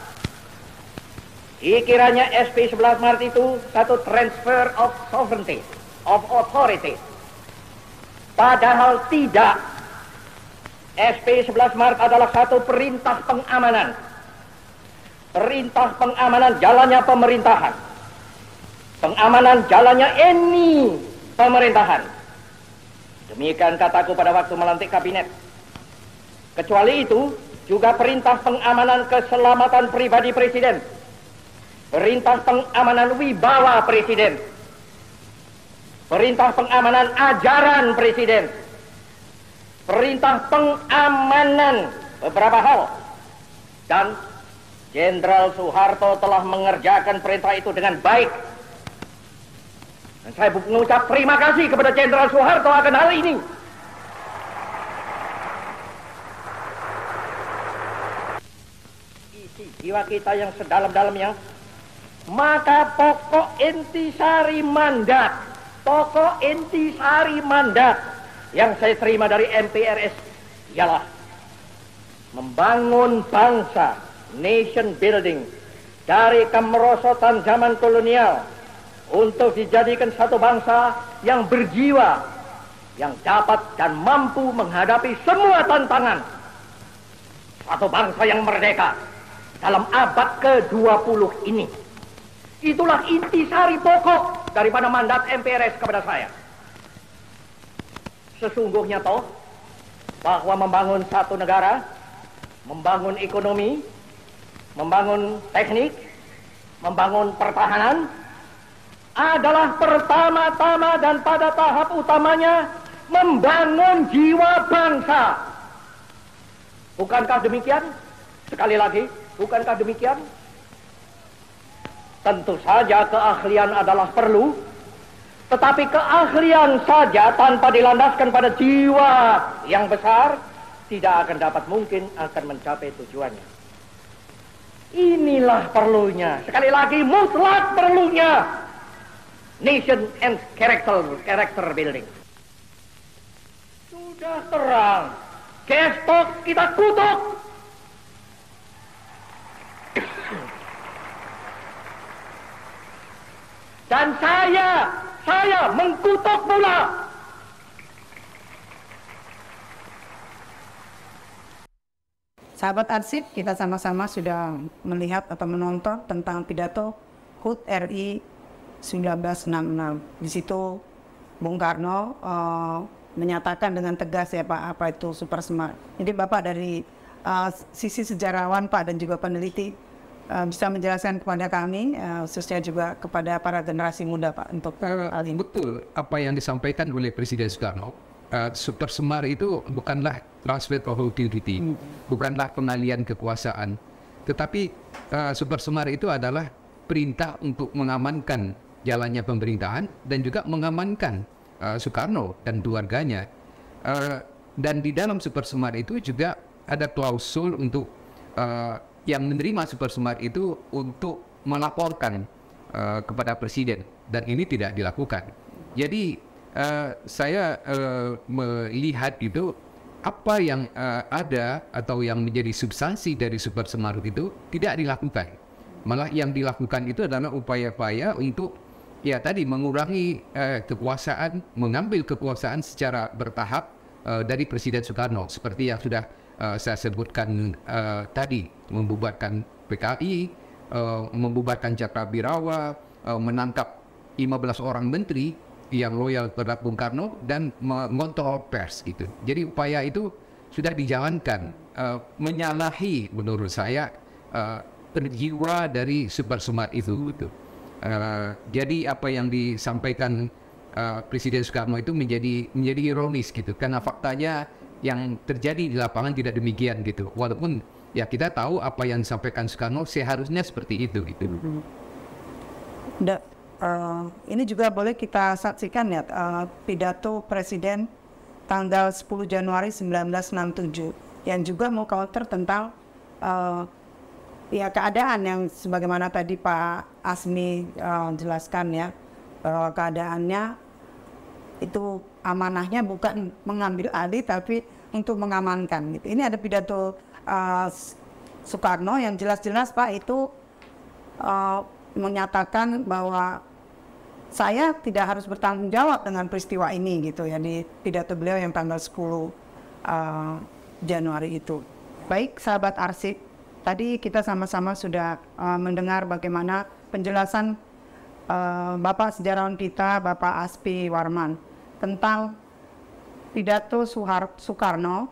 Dikiranya SP 11 Maret itu satu transfer of sovereignty, of authority. Padahal tidak. SP 11 Maret adalah satu perintah pengamanan. Perintah pengamanan jalannya pemerintahan. Pengamanan jalannya ini pemerintahan. Demikian kataku pada waktu melantik kabinet. Kecuali itu, juga perintah pengamanan keselamatan pribadi presiden Perintah pengamanan wibawa presiden. Perintah pengamanan ajaran presiden. Perintah pengamanan beberapa hal. Dan Jenderal Soeharto telah mengerjakan perintah itu dengan baik. Dan saya mengucap terima kasih kepada Jenderal Soeharto akan hal ini. Isi jiwa kita yang sedalam-dalamnya maka pokok intisari mandat, pokok intisari mandat yang saya terima dari MPRS ialah membangun bangsa, nation building dari kemerosotan zaman kolonial untuk dijadikan satu bangsa yang berjiwa, yang dapat dan mampu menghadapi semua tantangan. Satu bangsa yang merdeka dalam abad ke-20 ini. Itulah inti sari pokok daripada mandat MPRS kepada saya. Sesungguhnya toh bahwa membangun satu negara, membangun ekonomi, membangun teknik, membangun pertahanan adalah pertama-tama dan pada tahap utamanya membangun jiwa bangsa. Bukankah demikian? Sekali lagi, bukankah demikian? Tentu saja keahlian adalah perlu, tetapi keahlian saja tanpa dilandaskan pada jiwa yang besar tidak akan dapat mungkin akan mencapai tujuannya. Inilah perlunya. Sekali lagi mutlak perlunya nation and character character building. Sudah terang. Gestok kita kutuk Dan saya, saya mengkutuk pula Sahabat Arsip, kita sama-sama sudah melihat atau menonton tentang pidato HUT RI 1966. Di situ Bung Karno uh, menyatakan dengan tegas ya Pak apa itu super smart. Jadi Bapak dari uh, sisi sejarawan Pak dan juga peneliti bisa menjelaskan kepada kami, uh, khususnya juga kepada para generasi muda Pak untuk eh, hal ini. Betul, apa yang disampaikan oleh Presiden Soekarno, uh, eh, Semar itu bukanlah transfer of authority, hmm. bukanlah penalian kekuasaan, tetapi uh, semar itu adalah perintah untuk mengamankan jalannya pemerintahan dan juga mengamankan Soekarno dan keluarganya. dan di dalam Super Semar itu juga ada klausul untuk yang menerima super smart itu untuk melaporkan uh, kepada presiden dan ini tidak dilakukan. Jadi uh, saya uh, melihat itu apa yang uh, ada atau yang menjadi substansi dari super smart itu tidak dilakukan. Malah yang dilakukan itu adalah upaya-upaya untuk ya tadi mengurangi uh, kekuasaan, mengambil kekuasaan secara bertahap uh, dari Presiden Soekarno seperti yang sudah uh, saya sebutkan uh, tadi membubarkan PKI, uh, eh, membubarkan Jakarta Birawa, uh, menangkap 15 orang menteri yang loyal terhadap Bung Karno dan mengontrol pers gitu. Jadi upaya itu sudah dijalankan uh, menyalahi menurut saya uh, dari Super Smart itu. Gitu. Uh, jadi apa yang disampaikan uh, Presiden Soekarno itu menjadi menjadi ironis gitu karena faktanya yang terjadi di lapangan tidak demikian gitu. Walaupun ya kita tahu apa yang disampaikan Soekarno seharusnya seperti itu gitu. Mm-hmm. Da, uh, eh, ini juga boleh kita saksikan ya uh, pidato Presiden tanggal 10 Januari 1967 yang juga mau counter tentang uh, ya keadaan yang sebagaimana tadi Pak Asmi uh, jelaskan ya uh, keadaannya itu amanahnya bukan mengambil alih tapi untuk mengamankan gitu. Ini ada pidato uh, Soekarno yang jelas-jelas Pak itu uh, menyatakan bahwa saya tidak harus bertanggung jawab dengan peristiwa ini gitu ya di pidato beliau yang tanggal 10 uh, eh, Januari itu. Baik sahabat arsip, tadi kita sama-sama sudah uh, mendengar bagaimana penjelasan uh, Bapak sejarawan kita Bapak Aspi Warman tentang pidato Soekarno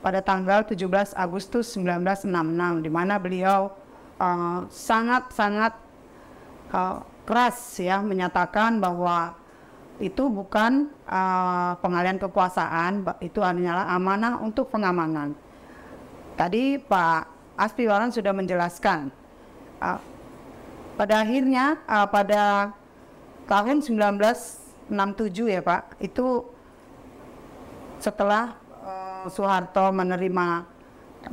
pada tanggal 17 Agustus 1966 di mana beliau eh, sangat-sangat uh, uh, keras ya menyatakan bahwa itu bukan uh, pengalian kekuasaan, itu hanyalah amanah untuk pengamanan. Tadi Pak Aspiwaran sudah menjelaskan. Uh, pada akhirnya uh, pada tahun 19 67 ya Pak, itu setelah uh, Soeharto menerima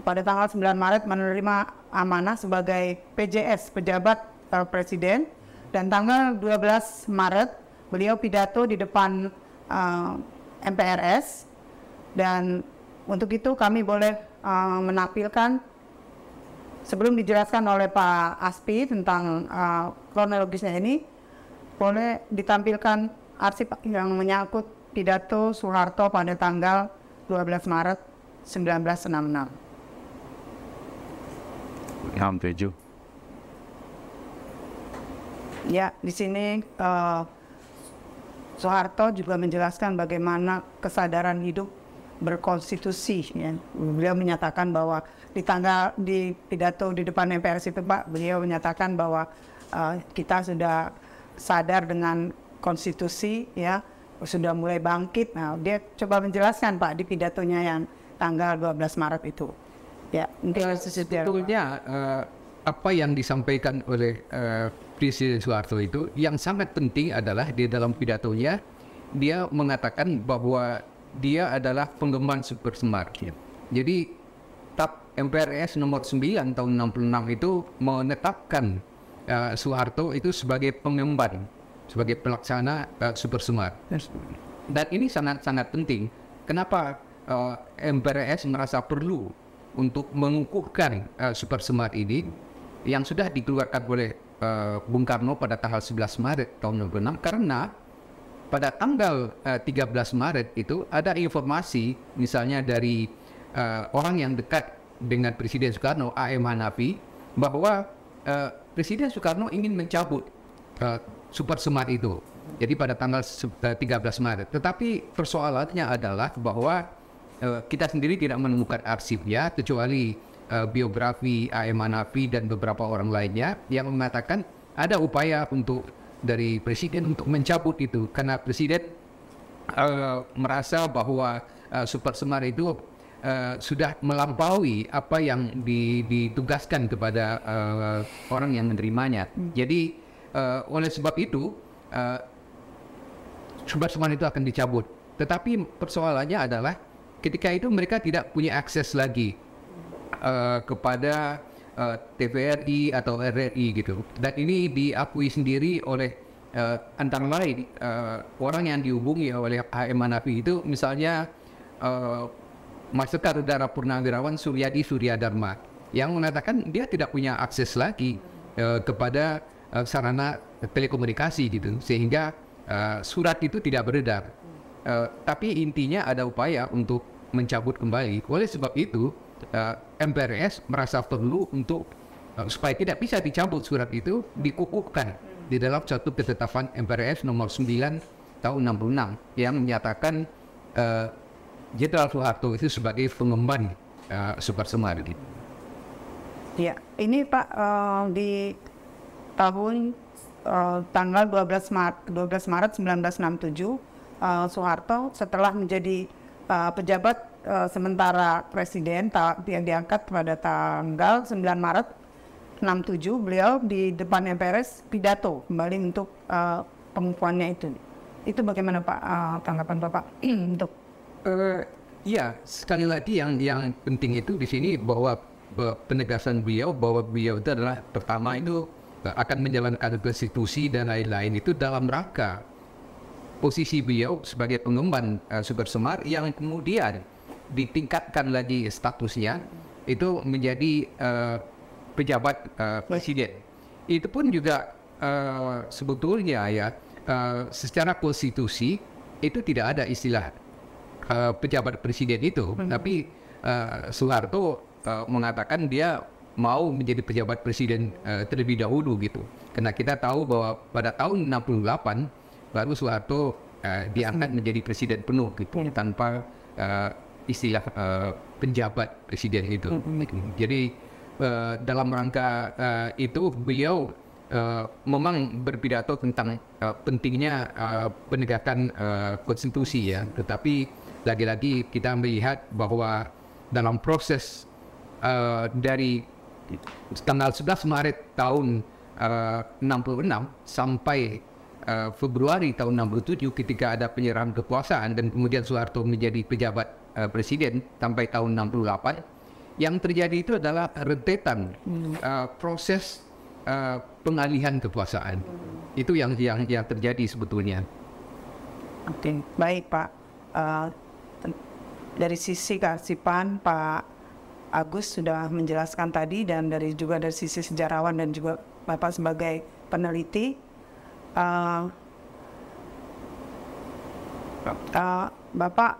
pada tanggal 9 Maret menerima amanah sebagai PJS, pejabat uh, presiden dan tanggal 12 Maret beliau pidato di depan uh, eh, MPRS dan untuk itu kami boleh uh, menampilkan sebelum dijelaskan oleh Pak Aspi tentang uh, kronologisnya ini boleh ditampilkan arsip yang menyangkut pidato Soeharto pada tanggal 12 Maret 1966. Yang tujuh. Ya, di sini uh, Soeharto juga menjelaskan bagaimana kesadaran hidup berkonstitusi. Ya. Beliau menyatakan bahwa di tanggal di pidato di depan MPR itu, Pak, beliau menyatakan bahwa uh, kita sudah sadar dengan konstitusi ya sudah mulai bangkit. Nah, dia coba menjelaskan Pak di pidatonya yang tanggal 12 Maret itu. Ya, sebetulnya uh, apa yang disampaikan oleh uh, Presiden Soeharto itu yang sangat penting adalah di dalam pidatonya dia mengatakan bahwa dia adalah penggemar Super Smart. Ya. Jadi TAP MPRS nomor 9 tahun 66 itu menetapkan uh, Soeharto itu sebagai pengemban sebagai pelaksana uh, super smart. Dan ini sangat-sangat penting. Kenapa uh, eh, MPRS merasa perlu untuk mengukuhkan uh, super sumar ini yang sudah dikeluarkan oleh uh, Bung Karno pada tanggal 11 Maret tahun 2006 karena pada tanggal uh, 13 Maret itu ada informasi misalnya dari uh, orang yang dekat dengan Presiden Soekarno, A.M. Hanafi, bahwa uh, Presiden Soekarno ingin mencabut uh, eh, Super Smart itu. Jadi pada tanggal 13 eh, Maret. Tetapi persoalannya adalah bahwa uh, kita sendiri tidak menemukan arsipnya kecuali uh, biografi A.M. Hanafi dan beberapa orang lainnya yang mengatakan ada upaya untuk dari presiden untuk mencabut itu karena presiden uh, merasa bahwa uh, Super Semar itu uh, sudah melampaui apa yang ditugaskan kepada uh, orang yang menerimanya. Hmm. Jadi uh, oleh sebab itu uh, eh, sumber itu akan dicabut. Tetapi persoalannya adalah ketika itu mereka tidak punya akses lagi uh, kepada uh, TVRI atau RRI gitu. Dan ini diakui sendiri oleh uh, antara lain uh, orang yang dihubungi oleh HM Manapi itu misalnya uh, Masyarakat Udara Purnawirawan Suryadi Suryadarma yang mengatakan dia tidak punya akses lagi uh, kepada uh, sarana telekomunikasi gitu sehingga uh, surat itu tidak beredar. Uh, tapi intinya ada upaya untuk mencabut kembali. Oleh sebab itu uh, MPRS merasa perlu untuk uh, supaya tidak bisa dicabut surat itu dikukuhkan di dalam satu ketetapan MPRS nomor 9 tahun 66 yang menyatakan Jenderal uh, Soeharto itu sebagai pengemban uh, semar gitu. Ya, ini Pak uh, di tahun uh, tanggal 12 Maret 12 Maret 1967 uh, Soeharto setelah menjadi uh, pejabat uh, sementara presiden yang diangkat pada tanggal 9 Maret 67 beliau di depan MPRS pidato kembali untuk uh, pengukuhannya itu. Itu bagaimana Pak uh, tanggapan Bapak untuk uh, ya sekali lagi yang yang penting itu di sini bahwa penegasan beliau bahwa beliau itu adalah pertama itu akan menjalankan konstitusi dan lain-lain itu dalam rangka posisi beliau sebagai pengemban uh, eh, Super semar yang kemudian ditingkatkan lagi statusnya itu menjadi uh, pejabat uh, presiden. Itu pun juga uh, sebetulnya ya uh, secara konstitusi itu tidak ada istilah uh, pejabat presiden itu, hmm. tapi uh, Soeharto uh, mengatakan dia mau menjadi pejabat presiden uh, terlebih dahulu gitu. Karena kita tahu bahwa pada tahun 68 baru Soeharto uh, diangkat menjadi presiden penuh gitu ya. tanpa uh, istilah uh, penjabat presiden itu. Gitu. Jadi uh, dalam rangka uh, itu beliau uh, memang berpidato tentang uh, pentingnya uh, penegakan uh, konstitusi ya, tetapi lagi-lagi kita melihat bahwa dalam proses uh, dari Gitu. Tanggal 11 Maret tahun eh, uh, 66 sampai uh, Februari tahun 67 ketika ada penyerahan kekuasaan dan kemudian Soeharto menjadi pejabat uh, presiden sampai tahun 68 yang terjadi itu adalah rentetan uh, proses uh, pengalihan kekuasaan itu yang yang yang terjadi sebetulnya. Oke, okay. baik Pak. Uh, dari sisi Kasipan Pak Agus sudah menjelaskan tadi dan dari juga dari sisi sejarawan dan juga Bapak sebagai peneliti uh, uh, Bapak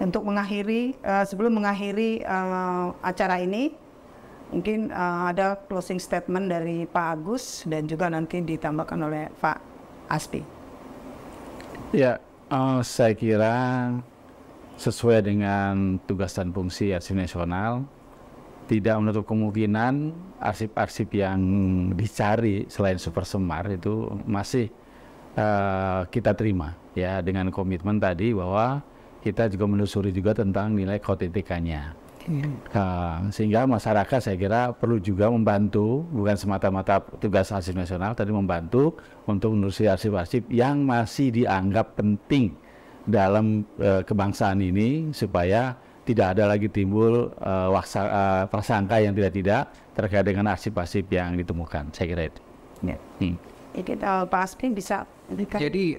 untuk mengakhiri uh, sebelum mengakhiri uh, acara ini mungkin uh, ada closing statement dari Pak Agus dan juga nanti ditambahkan oleh Pak Aspi. Ya, uh, saya kira sesuai dengan tugas dan fungsi arsip nasional. Tidak menutup kemungkinan arsip-arsip yang dicari selain Super Semar itu masih uh, kita terima ya dengan komitmen tadi bahwa kita juga menelusuri juga tentang nilai kttk Uh, sehingga masyarakat saya kira perlu juga membantu bukan semata-mata tugas arsip nasional, tadi membantu untuk menelusuri arsip-arsip yang masih dianggap penting dalam uh, kebangsaan ini supaya tidak ada lagi timbul uh, waksa, uh, prasangka yang tidak-tidak terkait dengan arsip-arsip yang ditemukan. Saya kira itu. Yeah. Hmm. Ya, Pak Aspin bisa. Jadi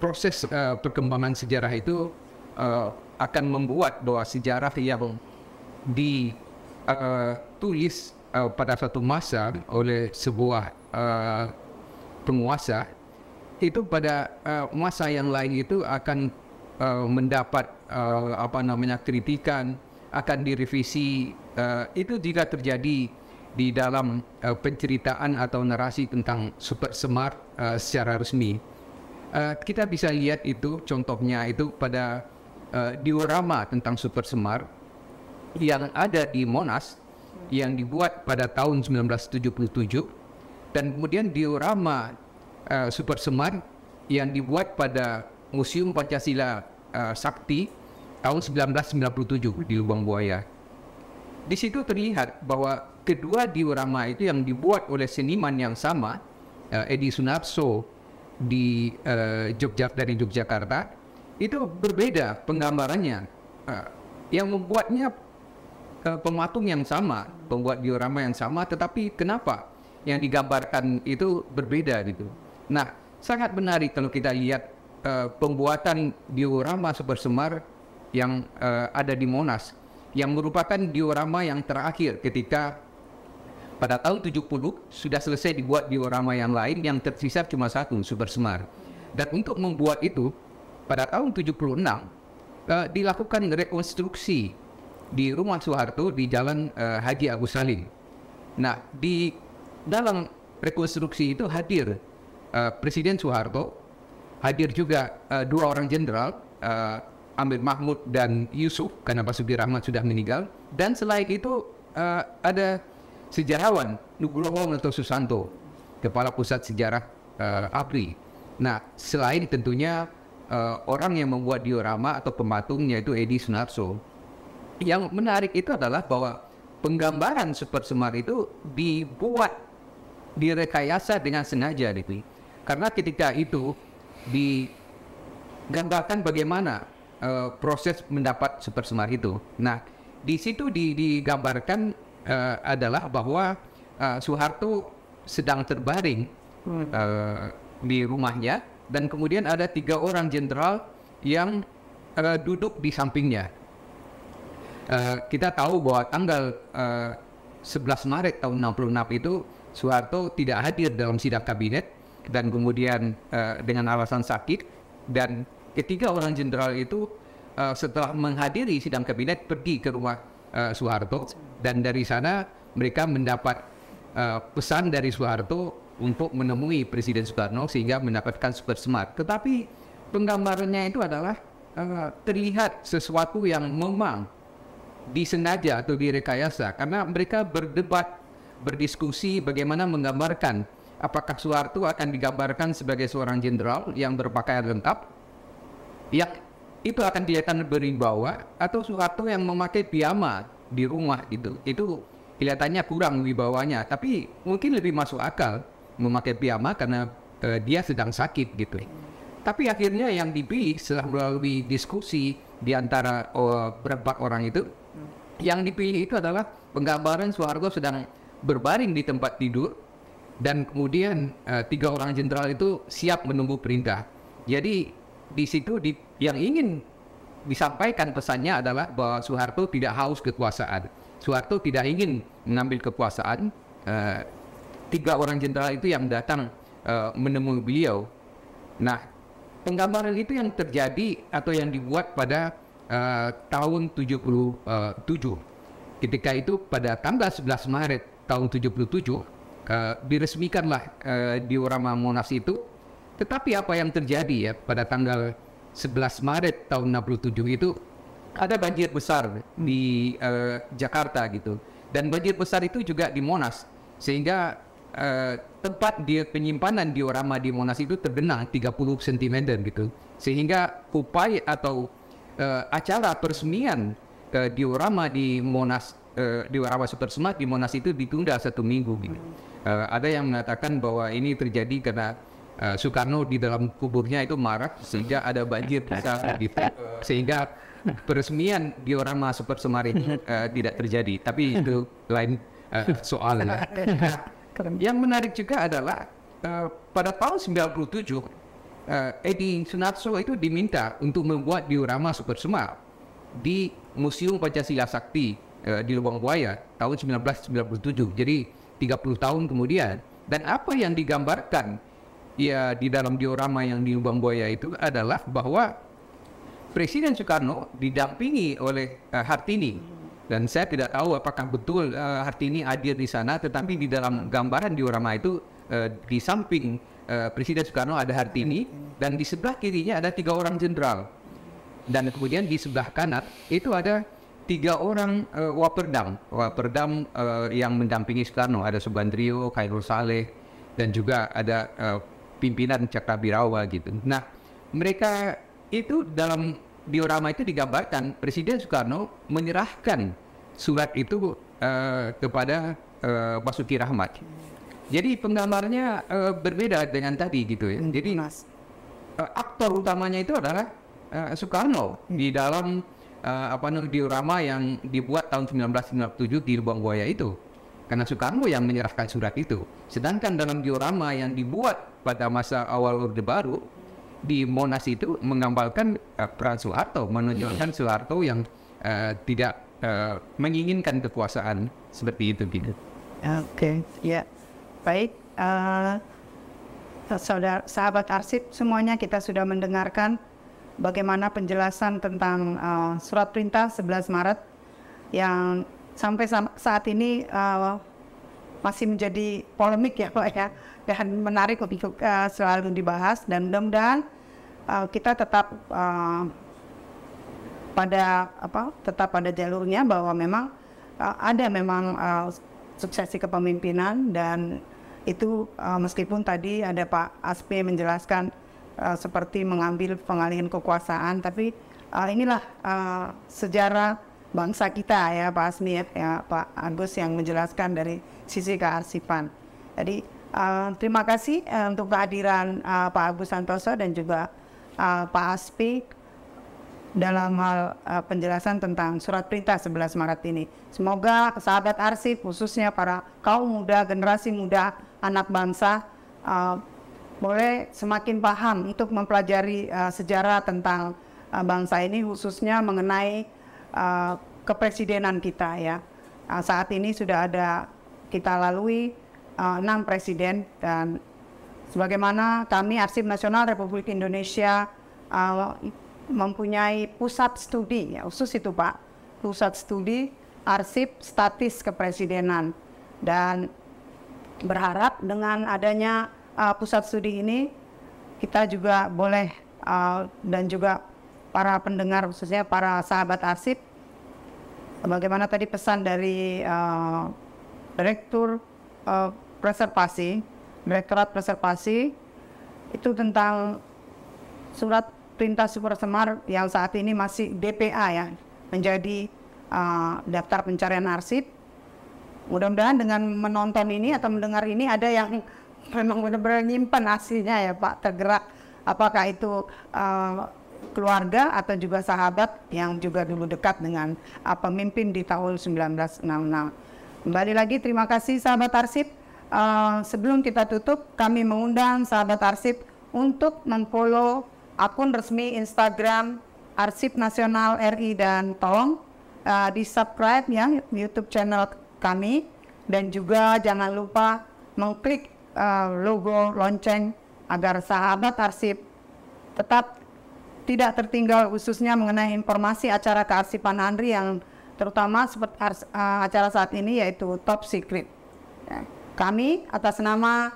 proses uh, perkembangan sejarah itu uh, akan membuat bahwa sejarah yang ditulis uh, pada satu masa oleh sebuah uh, penguasa itu pada uh, masa yang lain itu akan uh, mendapat uh, apa namanya kritikan akan direvisi uh, itu jika terjadi di dalam uh, penceritaan atau narasi tentang super smart uh, secara resmi uh, kita bisa lihat itu contohnya itu pada uh, diorama tentang super smart yang ada di Monas yang dibuat pada tahun 1977 dan kemudian diorama uh, Super Semar yang dibuat pada Museum Pancasila uh, Sakti tahun 1997 di Lubang Buaya. Di situ terlihat bahwa kedua diorama itu yang dibuat oleh seniman yang sama, uh, Edi Sunapso di uh, Jogja dari Yogyakarta, itu berbeda penggambarannya. Uh, yang membuatnya uh, pematung yang sama, pembuat diorama yang sama, tetapi kenapa yang digambarkan itu berbeda gitu? Nah, sangat menarik kalau kita lihat uh, pembuatan diorama Super Semar yang uh, ada di Monas yang merupakan diorama yang terakhir ketika pada tahun 70 sudah selesai dibuat diorama yang lain yang tersisa cuma satu Super Semar. Dan untuk membuat itu pada tahun 76 uh, eh, dilakukan rekonstruksi di rumah Soeharto di Jalan uh, Haji Agus Salim. Nah, di dalam rekonstruksi itu hadir uh, Presiden Soeharto hadir juga uh, dua orang jenderal uh, Amir Mahmud dan Yusuf karena Basuki Rahmat sudah meninggal dan selain itu uh, ada sejarawan Nugroho atau Susanto kepala pusat sejarah uh, APRI. Nah selain tentunya uh, orang yang membuat diorama atau pematung yaitu Edi Sunarso. Yang menarik itu adalah bahwa penggambaran Super Semar itu dibuat direkayasa dengan sengaja, gitu. Karena ketika itu digambarkan bagaimana uh, proses mendapat super semar itu. Nah, di situ digambarkan uh, adalah bahwa uh, Soeharto sedang terbaring uh, di rumahnya dan kemudian ada tiga orang jenderal yang uh, duduk di sampingnya. Uh, kita tahu bahwa tanggal uh, 11 Maret tahun 66 itu Soeharto tidak hadir dalam sidang kabinet dan kemudian uh, dengan alasan sakit dan ketiga orang jenderal itu uh, setelah menghadiri sidang kabinet pergi ke rumah uh, Soeharto dan dari sana mereka mendapat uh, pesan dari Soeharto untuk menemui Presiden Soekarno sehingga mendapatkan super smart. Tetapi penggambarannya itu adalah uh, terlihat sesuatu yang memang disengaja atau direkayasa karena mereka berdebat, berdiskusi bagaimana menggambarkan apakah Soeharto akan digambarkan sebagai seorang jenderal yang berpakaian lengkap Ya, itu akan kelihatan berimbawa. atau Soeharto yang memakai piyama di rumah gitu itu kelihatannya kurang wibawanya tapi mungkin lebih masuk akal memakai piyama karena uh, dia sedang sakit gitu tapi akhirnya yang dipilih setelah melalui diskusi di antara uh, eh, berempat orang itu yang dipilih itu adalah penggambaran Soeharto sedang berbaring di tempat tidur dan kemudian uh, tiga orang jenderal itu siap menunggu perintah. Jadi di situ di, yang ingin disampaikan pesannya adalah bahwa Soeharto tidak haus kekuasaan. Soeharto tidak ingin mengambil kekuasaan. Uh, tiga orang jenderal itu yang datang uh, menemui beliau. Nah, penggambaran itu yang terjadi atau yang dibuat pada uh, tahun 77. Ketika itu pada tanggal 11 Maret tahun 77 Eh, diresmikanlah uh, eh, diorama Monas itu. Tetapi apa yang terjadi ya pada tanggal 11 Maret tahun 67 itu ada banjir besar di uh, Jakarta gitu. Dan banjir besar itu juga di Monas. Sehingga uh, tempat di penyimpanan diorama di Monas itu tergenang 30 cm gitu. Sehingga upaya atau uh, acara peresmian uh, diorama di Monas uh, diorama super smart di Monas itu ditunda satu minggu gitu. Hmm. Uh, ada yang mengatakan bahwa ini terjadi karena uh, Soekarno di dalam kuburnya itu marak sehingga ada banjir besar gitu. sehingga peresmian di orang masuk Semari uh, eh, tidak terjadi tapi itu lain uh, soal Nah, yang menarik juga adalah uh, pada tahun 97 uh, Edi Sunarso itu diminta untuk membuat diorama Super Semar di Museum Pancasila Sakti uh, di Lubang Buaya tahun 1997 jadi 30 tahun kemudian. Dan apa yang digambarkan ya di dalam diorama yang di Lubang Buaya itu adalah bahwa Presiden Soekarno didampingi oleh uh, Hartini. Dan saya tidak tahu apakah betul uh, Hartini hadir di sana, tetapi di dalam gambaran diorama itu uh, di samping uh, Presiden Soekarno ada Hartini dan di sebelah kirinya ada tiga orang jenderal. Dan kemudian di sebelah kanan itu ada tiga orang uh, eh, Waperdam, Waperdam uh, eh, yang mendampingi Soekarno ada Subandrio, Khairul Saleh dan juga ada uh, pimpinan Cakrabirawa gitu. Nah, mereka itu dalam diorama itu digambarkan Presiden Soekarno menyerahkan surat itu uh, kepada uh, Basuki Rahmat. Jadi penggambarnya uh, berbeda dengan tadi gitu ya. Hmm, Jadi uh, aktor utamanya itu adalah Soekarno di dalam uh, apa diorama yang dibuat tahun 1997 di Lubang Buaya itu karena Soekarno yang menyerahkan surat itu. Sedangkan dalam diorama yang dibuat pada masa awal Orde Baru di Monas itu menggambarkan uh, peran Soeharto, menunjukkan Soeharto yang uh, tidak uh, menginginkan kekuasaan seperti itu gitu. Oke, okay. ya yeah. baik. Uh, saudara sahabat arsip semuanya kita sudah mendengarkan bagaimana penjelasan tentang uh, surat perintah 11 Maret yang sampai saat ini uh, masih menjadi polemik ya Pak ya dan menarik untuk uh, selalu dibahas dan mudah-mudahan uh, kita tetap uh, pada apa tetap pada jalurnya bahwa memang uh, ada memang uh, suksesi kepemimpinan dan itu uh, meskipun tadi ada Pak Aspi menjelaskan uh, seperti mengambil pengalihan kekuasaan tapi uh, inilah uh, sejarah bangsa kita ya Pak Asmi ya, Pak Agus yang menjelaskan dari sisi kearsipan. Jadi uh, terima kasih uh, untuk kehadiran uh, Pak Agus Santoso dan juga uh, Pak Aspi dalam hal uh, penjelasan tentang surat perintah 11 Maret ini. Semoga sahabat arsip khususnya para kaum muda, generasi muda, anak bangsa uh, boleh semakin paham untuk mempelajari uh, sejarah tentang uh, bangsa ini khususnya mengenai uh, kepresidenan kita ya. Uh, saat ini sudah ada kita lalui uh, enam presiden dan sebagaimana kami Arsip Nasional Republik Indonesia uh, mempunyai pusat studi ya khusus itu Pak, pusat studi arsip statis kepresidenan dan berharap dengan adanya uh, pusat studi ini kita juga boleh uh, dan juga para pendengar khususnya para sahabat arsip bagaimana tadi pesan dari uh, direktur uh, preservasi direktorat preservasi itu tentang surat perintah super semar yang saat ini masih DPA ya menjadi uh, daftar pencarian arsip mudah-mudahan dengan menonton ini atau mendengar ini ada yang memang benar-benar nyimpan aslinya ya Pak tergerak apakah itu uh, keluarga atau juga sahabat yang juga dulu dekat dengan uh, pemimpin di tahun 1966. Kembali lagi terima kasih sahabat arsip. Uh, sebelum kita tutup, kami mengundang sahabat arsip untuk memfollow akun resmi Instagram Arsip Nasional RI dan tolong uh, di subscribe ya YouTube channel kami dan juga jangan lupa mengklik Eh, logo lonceng agar sahabat arsip tetap tidak tertinggal khususnya mengenai informasi acara kearsipan Andri yang terutama seperti eh, acara saat ini yaitu Top Secret. Ya, kami atas nama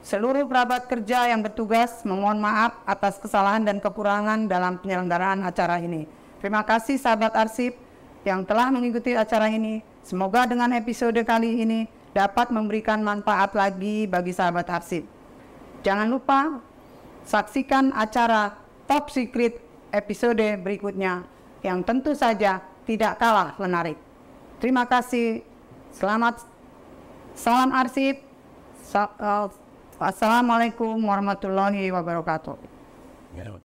seluruh kerabat kerja yang bertugas memohon maaf atas kesalahan dan kekurangan dalam penyelenggaraan acara ini. Terima kasih sahabat arsip yang telah mengikuti acara ini. Semoga dengan episode kali ini dapat memberikan manfaat lagi bagi sahabat arsip. Jangan lupa saksikan acara Top Secret episode berikutnya yang tentu saja tidak kalah menarik. Terima kasih. Selamat salam arsip. Eh, Assalamualaikum warahmatullahi wabarakatuh. Ya,